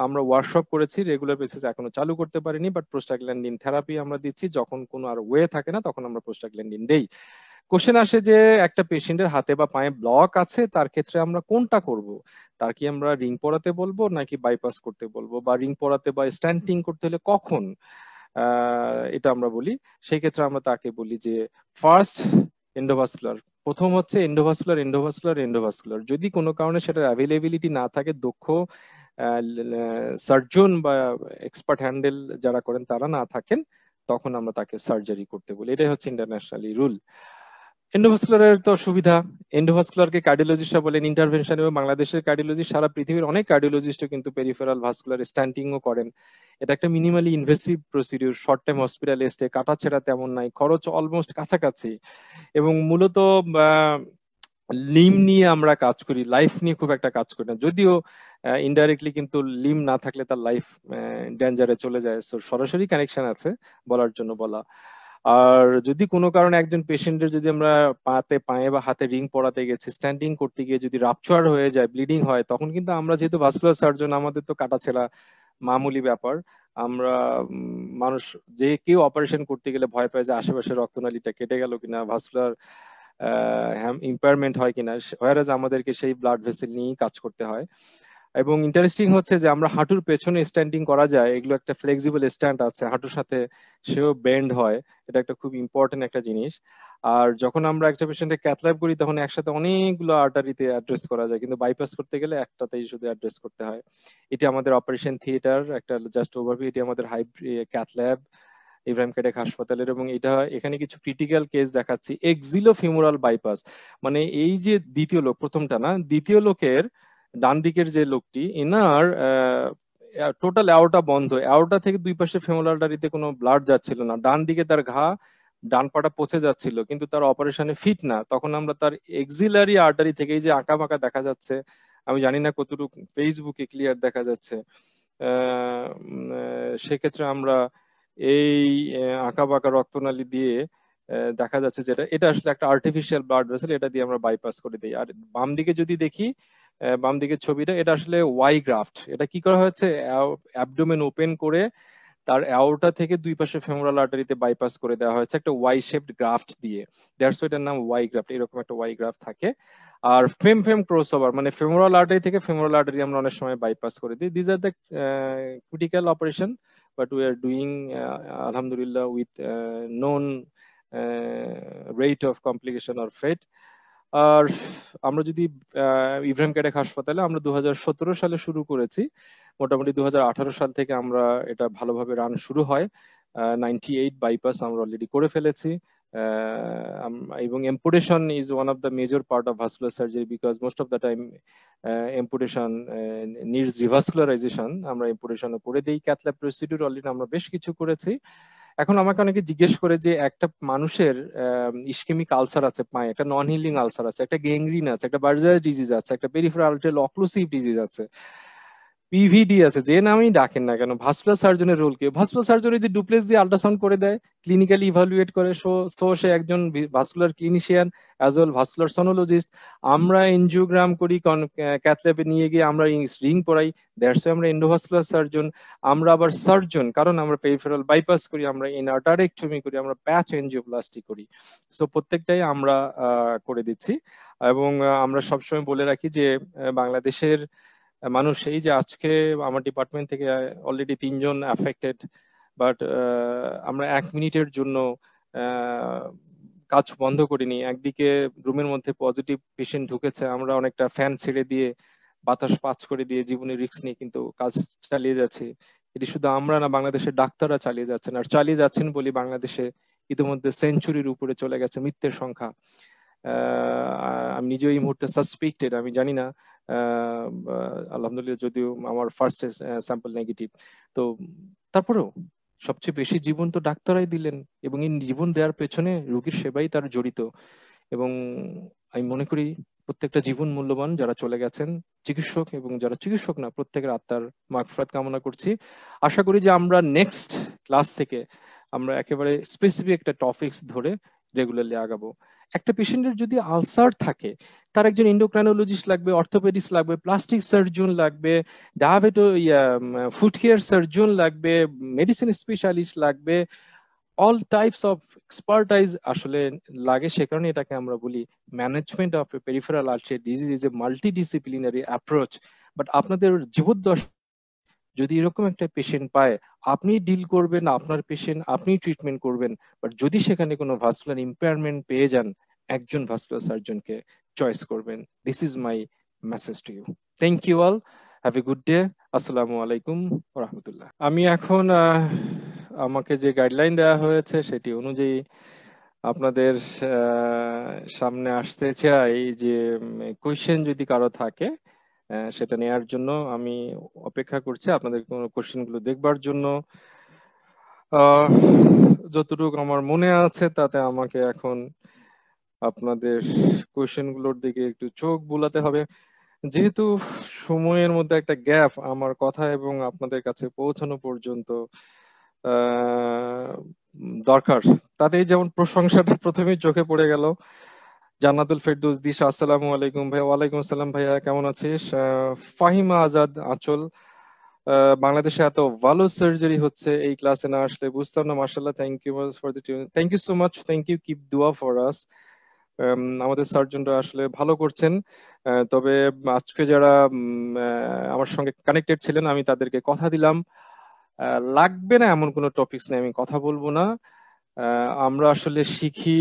আমরা ওয়ার্কশপ করেছি রেগুলার বেসিস এখনো চালু করতে পারিনি বাট প্রোস্টাগ্ল্যান্ডিন থেরাপি আমরা দিচ্ছি যখন কোনো আর ওয়ে থাকে না তখন আমরা প্রোস্টাগ্ল্যান্ডিন দেই কোশ্চেন আসে যে একটা পেশেন্টের হাতে বা পায়ে ব্লক আছে তার ক্ষেত্রে আমরা কোনটা করব তার কি আমরা রিং পড়াতে বলবো নাকি বাইপাস করতে বলবো বা রিং পড়াতে বা স্ট্যান্টিং করতে হলে কখন এটা আমরা বলি সেই ক্ষেত্রে আমরা তাকে বলি যে ফার্স্ট এন্ডোভাসকুলার প্রথম হচ্ছে এন্ডোভাসকুলার এন্ডোভাসকুলার এন্ডোভাসকুলার যদি কোনো কারণে সেটার অ্যাভেলেবিলিটি না থাকে দক্ষ সার্জন বা এক্সপার্ট হ্যান্ডেল যারা করেন তারা না থাকেন তখন আমরা তাকে সার্জারি করতে বলি এটাই হচ্ছে ইন্টারন্যাশনালি রুল এন্ডোভাস্কুলারের তো সুবিধা এন্ডোভাস্কুলারকে কার্ডিওলজিস্টরা বলেন ইন্টারভেনশন এবং বাংলাদেশের কার্ডিওলজি সারা পৃথিবীর অনেক কার্ডিওলজিস্টও কিন্তু পেরিফেরাল ভাস্কুলার স্ট্যান্টিংও করেন এটা একটা minimally invasive procedure short time hospital stay কাটা ছেঁড়া তেমন নাই খরচ অলমোস্ট কাছাকাছি এবং মূলত লিম নিয়ে আমরা কাজ করি লাইফ নিয়ে খুব একটা কাজ করি না যদিও ইনডাইরেক্টলি কিন্তু লিম না থাকলে তার লাইফ ডেঞ্জারে চলে যায় সো সরাসরি কানেকশন আছে বলার জন্য বলা আর যদি কোনো কারণে একজন পেশেন্টের যদি আমরা পাতে পায়ে বা হাতে রিং পড়াতে গেছি স্ট্যান্ডিং করতে গিয়ে যদি রাপচুয়ার হয়ে যায় ব্লিডিং হয় তখন কিন্তু আমরা যেহেতু ভাস্কুলার সার্জন আমাদের তো কাটা ছেলা মামুলি ব্যাপার আমরা মানুষ যে কেউ অপারেশন করতে গেলে ভয় পায় যে আশেপাশে রক্তনালীটা কেটে গেল কিনা ভাস্কুলার ইম্পায়ারমেন্ট হয় কিনা হোয়ারাজ আমাদেরকে সেই ব্লাড ভেসেল নিয়েই কাজ করতে হয় এবং ইন্টারেস্টিং হচ্ছে যে আমরা হাঁটুর পেছনে স্ট্যান্ডিং করা যায় এগুলো একটা ফ্লেক্সিবল স্ট্যান্ড আছে হাঁটুর সাথে সেও বেন্ড হয় এটা একটা খুব ইম্পর্টেন্ট একটা জিনিস আর যখন আমরা একটা পেশেন্টে ক্যাথল্যাব করি তখন একসাথে অনেকগুলো আর্টারিতে অ্যাড্রেস করা যায় কিন্তু বাইপাস করতে গেলে একটাতেই শুধু অ্যাড্রেস করতে হয় এটি আমাদের অপারেশন থিয়েটার একটা জাস্ট ওভারভিউ এটি আমাদের হাই ক্যাথল্যাব ইব্রাহিম কেডেক হাসপাতালের এবং এটা এখানে কিছু ক্রিটিক্যাল কেস দেখাচ্ছি এক্সিলো ফিমোরাল বাইপাস মানে এই যে দ্বিতীয় লোক প্রথমটা না দ্বিতীয় লোকের ডান দিকের যে লোকটি এনার টোটাল অ্যাওটা বন্ধ অ্যাওটা থেকে দুই পাশে ফেমোলালটারিতে কোনো ব্লাড যাচ্ছিল না ডান দিকে তার ঘা ডান পাটা পচে যাচ্ছিল কিন্তু তার অপারেশনে ফিট না তখন আমরা তার এক্সিলারি আর্টারি থেকেই যে আঁকা বাঁকা দেখা যাচ্ছে আমি জানি না কতটুকু ফেসবুকে ক্লিয়ার দেখা যাচ্ছে সেক্ষেত্রে আমরা এই আঁকা বাঁকা রক্তনালী দিয়ে দেখা যাচ্ছে যেটা এটা আসলে একটা আর্টিফিশিয়াল ব্লাড ভেসেল এটা দিয়ে আমরা বাইপাস করে দিই আর বাম দিকে যদি দেখি বাম দিকের ছবিটা এটা আসলে ওয়াই গ্রাফট এটা কি করা হয়েছে অ্যাবডোমেন ওপেন করে তার অ্যাওটা থেকে দুই পাশে ফেমোরাল আর্টারিতে বাইপাস করে দেওয়া হয়েছে একটা ওয়াই শেপড গ্রাফট দিয়ে দ্যাটস এটার নাম ওয়াই গ্রাফট এরকম একটা ওয়াই গ্রাফট থাকে আর ফেম ফেম ক্রসওভার মানে ফেমোরাল আর্টারি থেকে ফেমোরাল আর্টারি আমরা অনেক সময় বাইপাস করে দিই these are the critical operation but we are doing আলহামদুলিল্লাহ with known rate of complication or fate আর আমরা যদি ইব্রাহিম ক্যাডেক হাসপাতালে আমরা দু সালে শুরু করেছি মোটামুটি দু সাল থেকে আমরা এটা ভালোভাবে রান শুরু হয় নাইনটি এইট বাইপাস আমরা অলরেডি করে ফেলেছি এবং amputation is one of the major part of vascular surgery because most of the time amputation needs revascularisation আমরা এম্পুটেশনও করে দিই ক্যাথল্যাব প্রসিডিউর অলরেডি আমরা বেশ কিছু করেছি এখন আমাকে অনেকে জিজ্ঞেস করে যে একটা মানুষের ইস্কেমিক আলসার আছে পায়ে একটা নন হিলিং আলসার আছে একটা গ্যাংরিন আছে একটা বার্জার ডিজিজ আছে একটা পেরিফেরাল অক্লুসিভ ডিজিজ আছে পিভিডি আছে যে নামেই ডাকেন না কেন ভাস্কুলার সার্জনের রোল কি ভাস্কুলার সার্জন যে ডুপ্লেস দিয়ে আল্ট্রাসাউন্ড করে দেয় ক্লিনিক্যালি ইভালুয়েট করে সো সো সে একজন vascular clinician as well vascular sonologist আমরা এনজিওগ্রাম করি ক্যাথল্যাপে নিয়ে গিয়ে আমরা রিং পড়াই দ্যাটস আমরা এন্ডোভাস্কুলার সার্জন আমরা আবার সার্জন কারণ আমরা পেরিফেরাল বাইপাস করি আমরা চুমি করি আমরা প্যাচ এনজিওপ্লাস্টি করি সো প্রত্যেকটাই আমরা করে দিচ্ছি এবং আমরা সবসময় বলে রাখি যে বাংলাদেশের মানুষ এই যে আজকে আমার ডিপার্টমেন্ট থেকে অলরেডি তিনজন অ্যাফেক্টেড বাট আমরা এক মিনিটের জন্য কাজ বন্ধ করিনি একদিকে রুমের মধ্যে পজিটিভ পেশেন্ট ঢুকেছে আমরা অনেকটা ফ্যান ছেড়ে দিয়ে বাতাস পাঁচ করে দিয়ে জীবনে রিক্স নিয়ে কিন্তু কাজ চালিয়ে যাচ্ছে এটি শুধু আমরা না বাংলাদেশের ডাক্তাররা চালিয়ে যাচ্ছেন আর চালিয়ে যাচ্ছেন বলি বাংলাদেশে ইতিমধ্যে সেঞ্চুরির উপরে চলে গেছে মৃত্যুর সংখ্যা আমি নিজে এই মুহূর্তে সাসপেক্টেড আমি জানি না আলহামদুলিল্লাহ যদিও আমার ফার্স্ট স্যাম্পল নেগেটিভ তো তারপরেও সবচেয়ে বেশি জীবন তো ডাক্তারাই দিলেন এবং এই জীবন দেওয়ার পেছনে রুগীর সেবাই তার জড়িত এবং আমি মনে করি প্রত্যেকটা জীবন মূল্যবান যারা চলে গেছেন চিকিৎসক এবং যারা চিকিৎসক না প্রত্যেকের আত্মার মাগফরাত কামনা করছি আশা করি যে আমরা নেক্সট ক্লাস থেকে আমরা একেবারে স্পেসিফিক একটা টপিক্স ধরে রেগুলারলি আগাবো একটা পেশেন্টের যদি আলসার থাকে তার একজন ইন্ডোক্রাইনোলজিস্ট লাগবে অর্থোপেডিস্ট লাগবে প্লাস্টিক সার্জন লাগবে ডায়াবেটো ফুড কেয়ার সার্জন লাগবে মেডিসিন স্পেশালিস্ট লাগবে অল টাইপস অফ এক্সপার্টাইজ আসলে লাগে সে কারণে এটাকে আমরা বলি management of peripheral arterial disease is a multidisciplinary approach but আপনাদের জীবদ্দশা যদি এরকম একটা পেশেন্ট পায় আপনি ডিল করবেন আপনার পেশেন্ট আপনি ট্রিটমেন্ট করবেন বাট যদি সেখানে কোনো ভাস্কুলার ইম্পেয়ারমেন্ট পেয়ে যান একজন ভাস্কুলার সার্জনকে চয়েস করবেন this is my message to you thank you all have a good day আসসালামু আলাইকুম রহমতুল্লাহ আমি এখন আমাকে যে গাইডলাইন দেওয়া হয়েছে সেটি অনুযায়ী আপনাদের সামনে আসতে চাই যে কোয়েশ্চেন যদি কারো থাকে সেটা নেয়ার জন্য আমি অপেক্ষা করছি আপনাদের কোনো কোশ্চেনগুলো দেখবার জন্য যতটুকু আমার মনে আছে তাতে আমাকে এখন আপনাদের কোয়েশ্চেনগুলোর দিকে একটু চোখ বুলাতে হবে যেহেতু সময়ের মধ্যে একটা গ্যাপ আমার কথা এবং আপনাদের কাছে পৌঁছানো পর্যন্ত দরকার তাতেই যেমন প্রশংসাটা প্রথমেই চোখে পড়ে গেল জান্নাতুল ফেরদৌস দিশা আসসালামু আলাইকুম ভাইয়া ওয়ালাইকুম আসসালাম ভাইয়া কেমন আছিস ফাহিমা আজাদ আচল বাংলাদেশে এত ভালো সার্জারি হচ্ছে এই ক্লাসে না আসলে বুঝতাম না মার্শাল্লাহ thank you for the thank you so much thank you keep দোয়া ফর আস আমাদের সার্জনরা আসলে ভালো করছেন তবে আজকে যারা আমার সঙ্গে কানেক্টেড ছিলেন আমি তাদেরকে কথা দিলাম লাগবে না এমন কোনো টপিকস নিয়ে আমি কথা বলবো না আমরা আসলে শিখি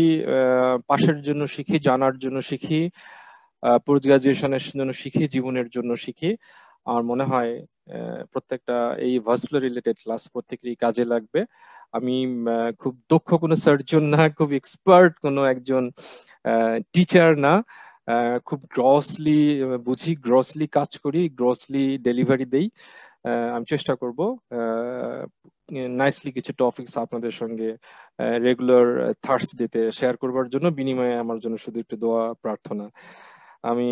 পাশের জন্য শিখি জানার জন্য শিখি পোস্ট গ্রাজুয়েশনের জন্য শিখি জীবনের জন্য শিখি আমার মনে হয় প্রত্যেকটা এই ভার্সুলার রিলেটেড ক্লাস প্রত্যেকেরই কাজে লাগবে আমি খুব দক্ষ কোনো সার্জন না খুব এক্সপার্ট কোনো একজন টিচার না খুব গ্রসলি বুঝি গ্রসলি কাজ করি গ্রসলি ডেলিভারি দেই আমি চেষ্টা করব নাইসলি কিছু টপিকস আপনাদের সঙ্গে রেগুলার থার্সডেতে শেয়ার করবার জন্য বিনিময়ে আমার জন্য শুধু একটু দোয়া প্রার্থনা আমি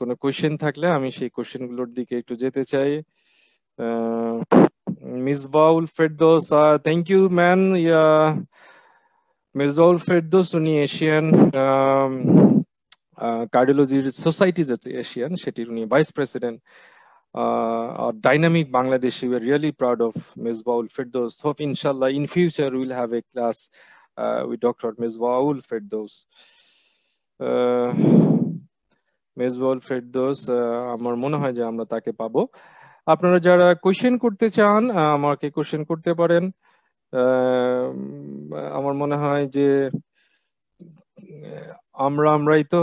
কোনো কোয়েশ্চেন থাকলে আমি সেই কোয়েশ্চেনগুলোর দিকে একটু যেতে চাই Misbaul Ferdous thank you man yeah Mirzaul Ferdous উনি এশিয়ান কার্ডিওলজির সোসাইটিজ এশিয়ান সেটির উনি vice president uh, our dynamic Bangladeshi. We're really proud of Ms. Baul Firdos. Hope inshallah in future we'll have a class uh, with Dr. Ms. Baul Firdos. Uh, Ms. Baul Firdos, Amar মনে হয় যে take pabo. পাবো আপনারা যারা question করতে চান আমাকে question করতে পারেন আমার মনে হয় যে আমরা আমরাই তো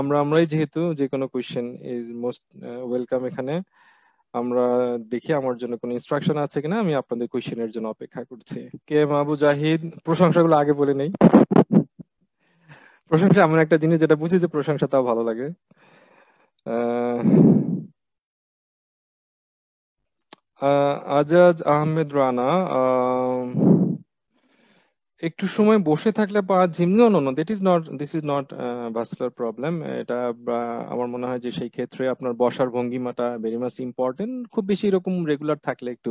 আমরা আমরাই যেহেতু যে কোনো কোয়েশ্চেন ইজ মোস্ট ওয়েলকাম এখানে আমরা দেখি আমার জন্য কোনো ইনস্ট্রাকশন আছে কিনা আমি আপনাদের কোয়েশ্চেনের জন্য অপেক্ষা করছি কে মাহবুব জাহিদ প্রশংসাগুলো আগে বলে নেই প্রশংসা এমন একটা জিনিস যেটা বুঝি যে প্রশংসা তাও ভালো লাগে আজাজ আহমেদ রানা একটু সময় বসে থাকলে পা ঝিমনো no no that is not this is not vascular problem এটা আমার মনে হয় যে সেই ক্ষেত্রে আপনার বসার ভঙ্গিমাটা ভেরি মাচ ইম্পর্টেন্ট খুব বেশি এরকম রেগুলার থাকলে একটু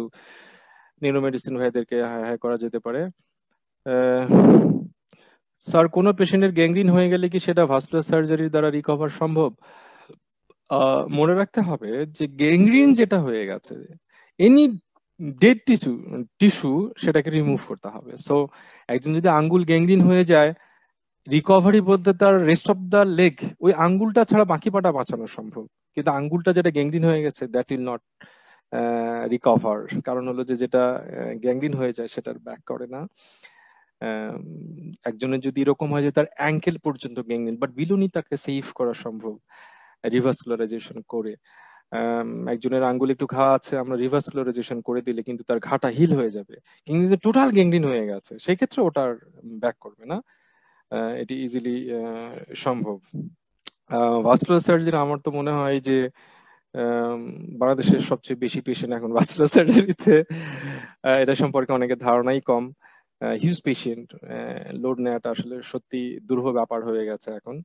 নিউরো মেডিসিন ভাইদেরকে হায় হায় করা যেতে পারে স্যার কোনো পেশেন্টের গ্যাংগ্রিন হয়ে গেলে কি সেটা ভাস্কুলার সার্জারির দ্বারা রিকভার সম্ভব মনে রাখতে হবে যে গ্যাংগ্রিন যেটা হয়ে গেছে এনি ডেড টিস্যু টিস্যু সেটাকে রিমুভ করতে হবে সো একজন যদি আঙ্গুল গ্যাংরিন হয়ে যায় রিকভারি বলতে তার রেস্ট অফ দ্য লেগ ওই আঙ্গুলটা ছাড়া বাকি পাটা বাঁচানো সম্ভব কিন্তু আঙ্গুলটা যেটা গ্যাংরিন হয়ে গেছে দ্যাট উইল নট রিকভার কারণ হলো যে যেটা গ্যাংগ্রিন হয়ে যায় সেটার ব্যাক করে না একজনের যদি এরকম হয় যে তার অ্যাঙ্কেল পর্যন্ত গ্যাংরিন বাট বিলুনি তাকে সেভ করা সম্ভব রিভার্সকুলারাইজেশন করে একজনের আঙ্গুল একটু ঘা আছে আমরা রিভার্স ক্লোরাইজেশন করে দিলে কিন্তু তার ঘাটা হিল হয়ে যাবে কিন্তু টোটাল গ্যাংগ্রিন হয়ে গেছে সেই ক্ষেত্রে ওটার ব্যাক করবে না এটি ইজিলি সম্ভব ভাস্কুলার সার্জারি আমার তো মনে হয় যে বাংলাদেশের সবচেয়ে বেশি পেশেন্ট এখন ভাস্কুলার সার্জারিতে এটা সম্পর্কে অনেকের ধারণাই কম হিউজ পেশেন্ট লোড নেওয়াটা আসলে সত্যি দুর্হ ব্যাপার হয়ে গেছে এখন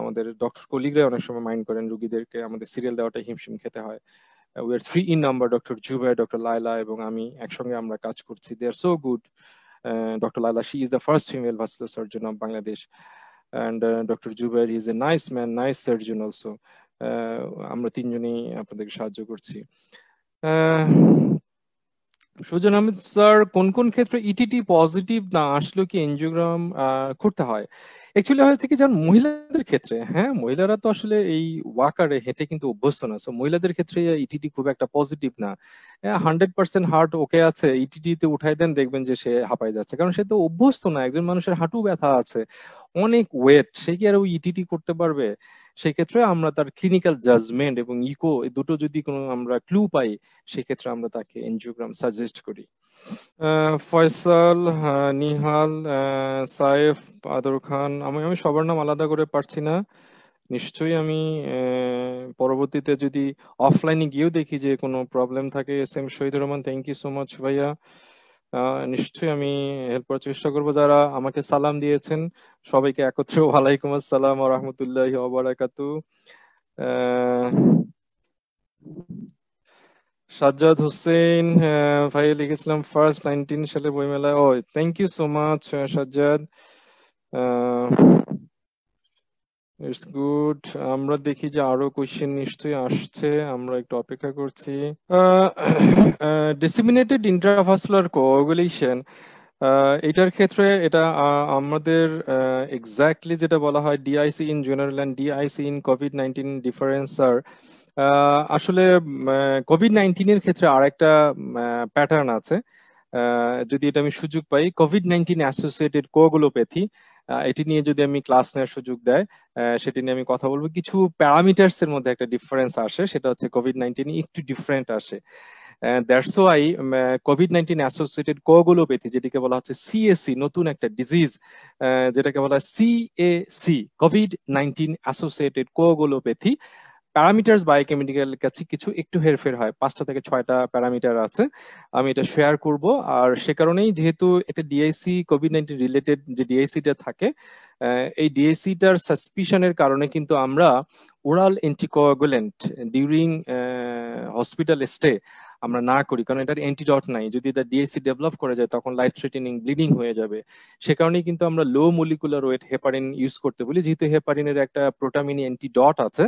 আমাদের ডক্টর কলিগরা অনেক সময় মাইন্ড করেন রুগীদেরকে আমাদের সিরিয়াল দেওয়াটা হিমশিম খেতে হয় we are three in number doctor Zubair doctor Laila এবং আমি একসঙ্গে আমরা কাজ করছি they are so good doctor Laila she is the first female vascular surgeon of Bangladesh and doctor Zubair is a nice man nice surgeon also আমরা তিনজনেই আপনাদেরকে সাহায্য করছি সুজন আহমেদ স্যার কোন কোন ক্ষেত্রে ইটিটি e পজিটিভ না আসলেও কি এনজিওগ্রাম করতে হয় অ্যাকচুয়ালি হয়েছে কি যেমন মহিলাদের ক্ষেত্রে হ্যাঁ মহিলারা তো আসলে এই ওয়াকারে হেঁটে কিন্তু অভ্যস্ত না সো মহিলাদের ক্ষেত্রে ইটিটি e খুব একটা পজিটিভ না হান্ড্রেড পার্সেন্ট হার্ট ওকে আছে ইটিটিতে e উঠাই দেন দেখবেন যে সে হাঁপাই যাচ্ছে কারণ সে তো অভ্যস্ত না একজন মানুষের হাঁটু ব্যথা আছে অনেক ওয়েট সে কি আর ওই ইটিটি e করতে পারবে সেক্ষেত্রে আমরা তার ক্লিনিক্যাল জাজমেন্ট এবং ইকো দুটো যদি কোনো আমরা ক্লু পাই সেক্ষেত্রে আমরা তাকে এনজিওগ্রাম সাজেস্ট করি ফয়সাল নিহাল সাইফ আদর খান আমি আমি সবার নাম আলাদা করে পারছি না নিশ্চয়ই আমি পরবর্তীতে যদি অফলাইনে গিয়েও দেখি যে কোনো প্রবলেম থাকে S M Shahid Rahman thank you so much ভাইয়া নিশ্চয়ই আমি হেল্প করার চেষ্টা করবো যারা আমাকে সালাম দিয়েছেন সবাইকে একত্রে [laughs] ওয়ালাইকুম আসসালাম রহমতুল্লাহ ওবারাকাতু আহ সাজ্জাদ হোসেন ভাই লিখেছিলাম ফার্স্ট নাইনটিন সালে বইমেলায় ও thank you so much Sajjad it's good আমরা দেখি যে আরো কোয়েশ্চেন নিশ্চয়ই আসছে আমরা একটু অপেক্ষা করছি ডিসিমিনেটেড ইন্ট্রাভাসুলার কোয়াগুলেশন এটার ক্ষেত্রে এটা আমাদের এক্স্যাক্টলি যেটা বলা হয় DIC in general and DIC in COVID nineteen difference আর আসলে কোভিড নাইন্টিনের ক্ষেত্রে আর একটা প্যাটার্ন আছে যদি এটা আমি সুযোগ পাই কোভিড নাইন্টিন অ্যাসোসিয়েটেড কোগুলোপ্যাথি এটি নিয়ে যদি আমি ক্লাস নেওয়ার সুযোগ দেয় সেটি নিয়ে আমি কথা বলবো কিছু প্যারামিটার্স এর মধ্যে একটা ডিফারেন্স আসে সেটা হচ্ছে কোভিড নাইন্টিন একটু ডিফারেন্ট আসে that's why COVID nineteen associated coagulopathy যেটিকে বলা হচ্ছে সিএসি নতুন একটা ডিজিজ যেটাকে বলা হয় CAC COVID nineteen associated coagulopathy parameters biochemical কাছে কিছু একটু হেরফের হয় পাঁচটা থেকে ছয়টা প্যারামিটার আছে আমি এটা শেয়ার করব আর সে কারণেই যেহেতু এটা ডিআইসি কোভিড নাইন্টিন রিলেটেড যে ডিআইসিটা থাকে এই ডিএসিটার সাসপিশনের কারণে কিন্তু আমরা oral anticoagulant during hospital stay আমরা না করি কারণ এটার অ্যান্টিডট নাই যদি এটা ডিএসসি ডেভেলপ করা যায় তখন লাইফ থ্রেটেনিং ব্লিডিং হয়ে যাবে সে কারণেই কিন্তু আমরা low molecular weight heparin use করতে বলি যেহেতু হেপারিনের একটা প্রোটামিনি অ্যান্টিডট আছে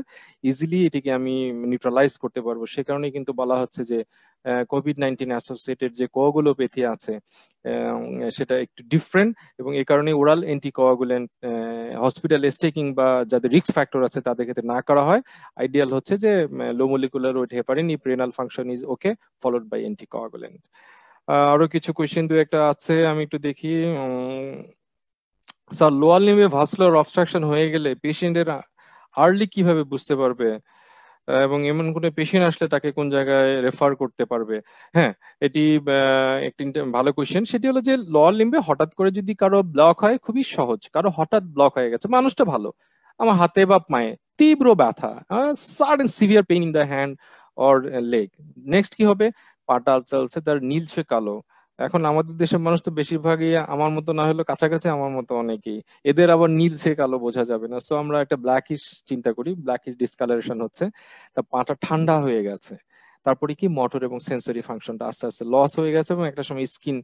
ইজিলি এটিকে আমি নিউট্রালাইজ করতে পারবো সে কারণেই কিন্তু বলা হচ্ছে যে কোভিড নাইন্টিন অ্যাসোসিয়েটেড যে কোয়াগুলোপ্যাথি আছে সেটা একটু ডিফারেন্ট এবং এই কারণে ওরাল কোয়াগুলেন্ট হসপিটাল স্টেকিং বা যাদের রিস্ক ফ্যাক্টর আছে তাদের ক্ষেত্রে না করা হয় আইডিয়াল হচ্ছে যে low molecular weight heparin if renal function is okay followed by anticoagulant আরো কিছু কোয়েশ্চেন দু একটা আছে আমি একটু দেখি স্যার লোয়ার লিম্বে ভাসকুলার অবস্ট্রাকশন হয়ে গেলে পেশেন্টের আর্লি কিভাবে বুঝতে পারবে এবং এমন কোন পেশেন্ট আসলে তাকে কোন জায়গায় রেফার করতে পারবে হ্যাঁ এটি একটি ভালো কোয়েশ্চেন সেটি হলো যে লোয়ার লিম্বে হঠাৎ করে যদি কারো ব্লক হয় খুবই সহজ কারো হঠাৎ ব্লক হয়ে গেছে মানুষটা ভালো আমার হাতে বা পায়ে তীব্র ব্যথা sudden severe pain in the hand or leg next কি হবে পাটাল চালছে তার নীলছে কালো এখন আমাদের দেশের মানুষ তো বেশিরভাগই আমার মতো না হলেও কাছাকাছি আমার মতো অনেকেই এদের আবার নীলছে কালো বোঝা যাবে না সো আমরা একটা ব্ল্যাকিশ চিন্তা করি ব্ল্যাকিশ ডিসকালারেশন হচ্ছে তা পাটা ঠান্ডা হয়ে গেছে তারপরে কি মোটর এবং সেন্সরি ফাংশনটা আস্তে আস্তে লস হয়ে গেছে এবং একটা সময় স্কিন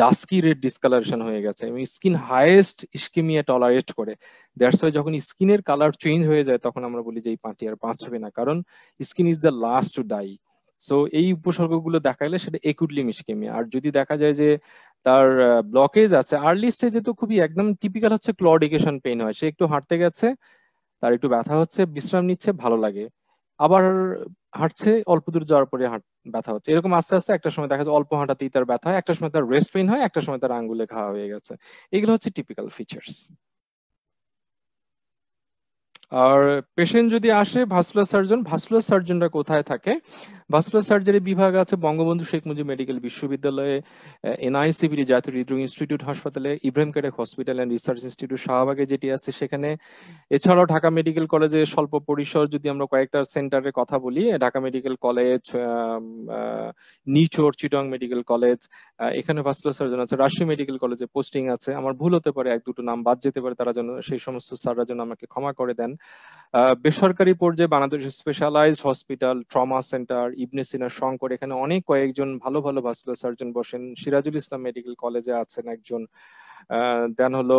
ডাস্কি রেড ডিসকালারেশন হয়ে গেছে এবং স্কিন হাইয়েস্ট স্কিমিয়া টলারেট করে দ্যাটস ওয়াই যখন স্কিনের কালার চেঞ্জ হয়ে যায় তখন আমরা বলি যে এই পাঁটি আর বাঁচবে না কারণ skin is the last to die so এই উপসর্গগুলো দেখাইলে সেটা একুডলি মিসকেমিয়া আর যদি দেখা যায় যে তার ব্লকেজ আছে আর্লি স্টেজে তো খুবই একদম টিপিক্যাল হচ্ছে ক্লডিকেশন পেইন হয় সে একটু হাঁটতে গেছে তার একটু ব্যথা হচ্ছে বিশ্রাম নিচ্ছে ভালো লাগে আবার হাঁটছে অল্প দূর যাওয়ার পরে ব্যথা হচ্ছে এরকম আস্তে আস্তে একটা সময় দেখা যায় অল্প হাঁটাতেই তার ব্যথা হয় একটা সময় তার রেস্ট পেইন হয় একটা সময় তার আঙ্গুলে ঘা হয়ে গেছে এগুলো হচ্ছে টিপিক্যাল ফিচার্স আর পেশেন্ট যদি আসে ভাস্কুলার সার্জন ভাস্কুলার সার্জনরা কোথায় থাকে ভাস্কুলার সার্জারি বিভাগ আছে বঙ্গবন্ধু শেখ মুজিব মেডিকেল বিশ্ববিদ্যালয়ে এনআইসিবিডি জাতীয় হৃদরোগ ইনস্টিটিউট হাসপাতালে Ibrahim cardiac hospital and research institute শাহবাগে যেটি আছে সেখানে এছাড়াও ঢাকা মেডিকেল কলেজে স্বল্প পরিসর যদি আমরা কয়েকটা সেন্টারের কথা বলি ঢাকা মেডিকেল কলেজ নিচোর চিটং মেডিকেল কলেজ এখানে ভাস্কুলার সার্জন আছে রাজশাহী মেডিকেল কলেজে পোস্টিং আছে আমার ভুল হতে পারে এক দুটো নাম বাদ যেতে পারে তারা যেন সেই সমস্ত স্যাররা যেন আমাকে ক্ষমা করে দেন বেসরকারি পর্যায়ে Bangladesh specialized hospital trauma centre Ibn Sina Shankar এখানে অনেক কয়েকজন ভালো ভালো ভাস্কুলার সার্জন বসেন সিরাজুল ইসলাম মেডিকেল কলেজে আছেন একজন দেন হলো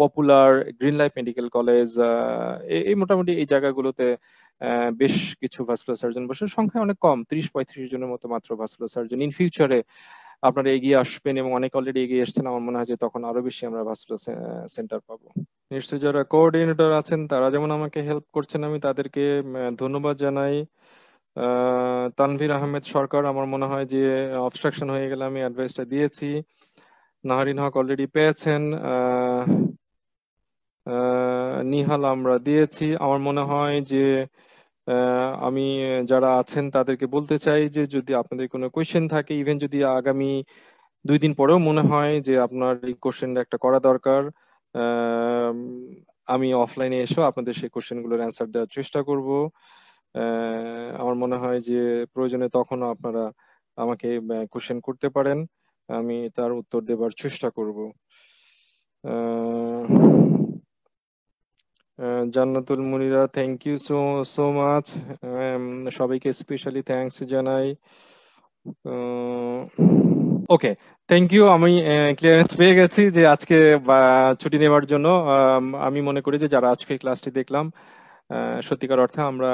popular green life medical college এই মোটামুটি এই জায়গাগুলোতে বেশ কিছু ভাস্কুলার সার্জন বসে সংখ্যা অনেক কম ত্রিশ পঁয়ত্রিশ জনের মতো মাত্র ভাস্কুলার সার্জন ইন ফিউচারে আপনারা এগিয়ে আসবেন এবং অনেক অলরেডি এগিয়ে এসছেন আমার মনে হয় যে তখন আরো বেশি আমরা ভাস্কর সেন্টার পাবো নিশ্চয়ই যারা কোঅর্ডিনেটর আছেন তারা যেমন আমাকে হেল্প করছেন আমি তাদেরকে ধন্যবাদ জানাই তানভীর আহমেদ সরকার আমার মনে হয় যে অবস্ট্রাকশন হয়ে গেলে আমি অ্যাডভাইসটা দিয়েছি নাহারিন হক অলরেডি পেয়েছেন নিহাল আমরা দিয়েছি আমার মনে হয় যে আমি যারা আছেন তাদেরকে বলতে চাই যে যদি আপনাদের কোনো কোয়েশ্চেন থাকে ইভেন যদি আগামী দুই দিন পরেও মনে হয় যে আপনার এই কোয়েশ্চেন একটা করা দরকার আমি অফলাইনে এসেও আপনাদের সেই কোশ্চেনগুলোর অ্যান্সার দেওয়ার চেষ্টা করব আমার মনে হয় যে প্রয়োজনে তখনও আপনারা আমাকে কোশ্চেন করতে পারেন আমি তার উত্তর দেবার চেষ্টা করব Jannatul Munira thank you so so much সবাইকে স্পেশালি থ্যাংকস জানাই ওকে থ্যাংক ইউ আমি ক্লিয়ারেন্স পেয়ে গেছি যে আজকে ছুটি নেওয়ার জন্য আমি মনে করি যে যারা আজকে ক্লাসটি দেখলাম সত্যিকার অর্থে আমরা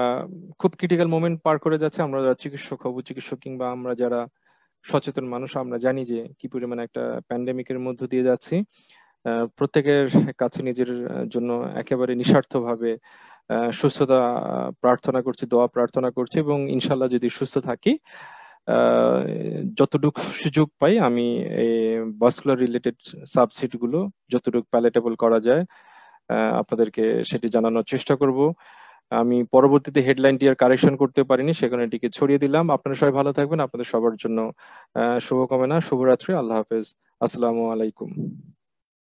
খুব ক্রিটিক্যাল মোমেন্ট পার করে যাচ্ছে আমরা যারা চিকিৎসক হব চিকিৎসক কিংবা আমরা যারা সচেতন মানুষ আমরা জানি যে কি পরিমাণে একটা প্যান্ডেমিকের মধ্য দিয়ে যাচ্ছি প্রত্যেকের কাছে নিজের জন্য একেবারে নিঃস্বার্থভাবে সুস্থতা প্রার্থনা করছি দোয়া প্রার্থনা করছি এবং ইনশাল্লাহ যদি সুস্থ থাকি যতটুকু সুযোগ পাই আমি এই বাসকুলার রিলেটেড সাবসিট গুলো যতটুকু প্যালেটেবল করা যায় আপনাদেরকে সেটি জানানোর চেষ্টা করব আমি পরবর্তীতে হেডলাইনটি আর কারেকশন করতে পারিনি সেখানে এটিকে ছড়িয়ে দিলাম আপনারা সবাই ভালো থাকবেন আপনাদের সবার জন্য শুভকামনা শুভরাত্রি আল্লাহ হাফেজ আসসালামু আলাইকুম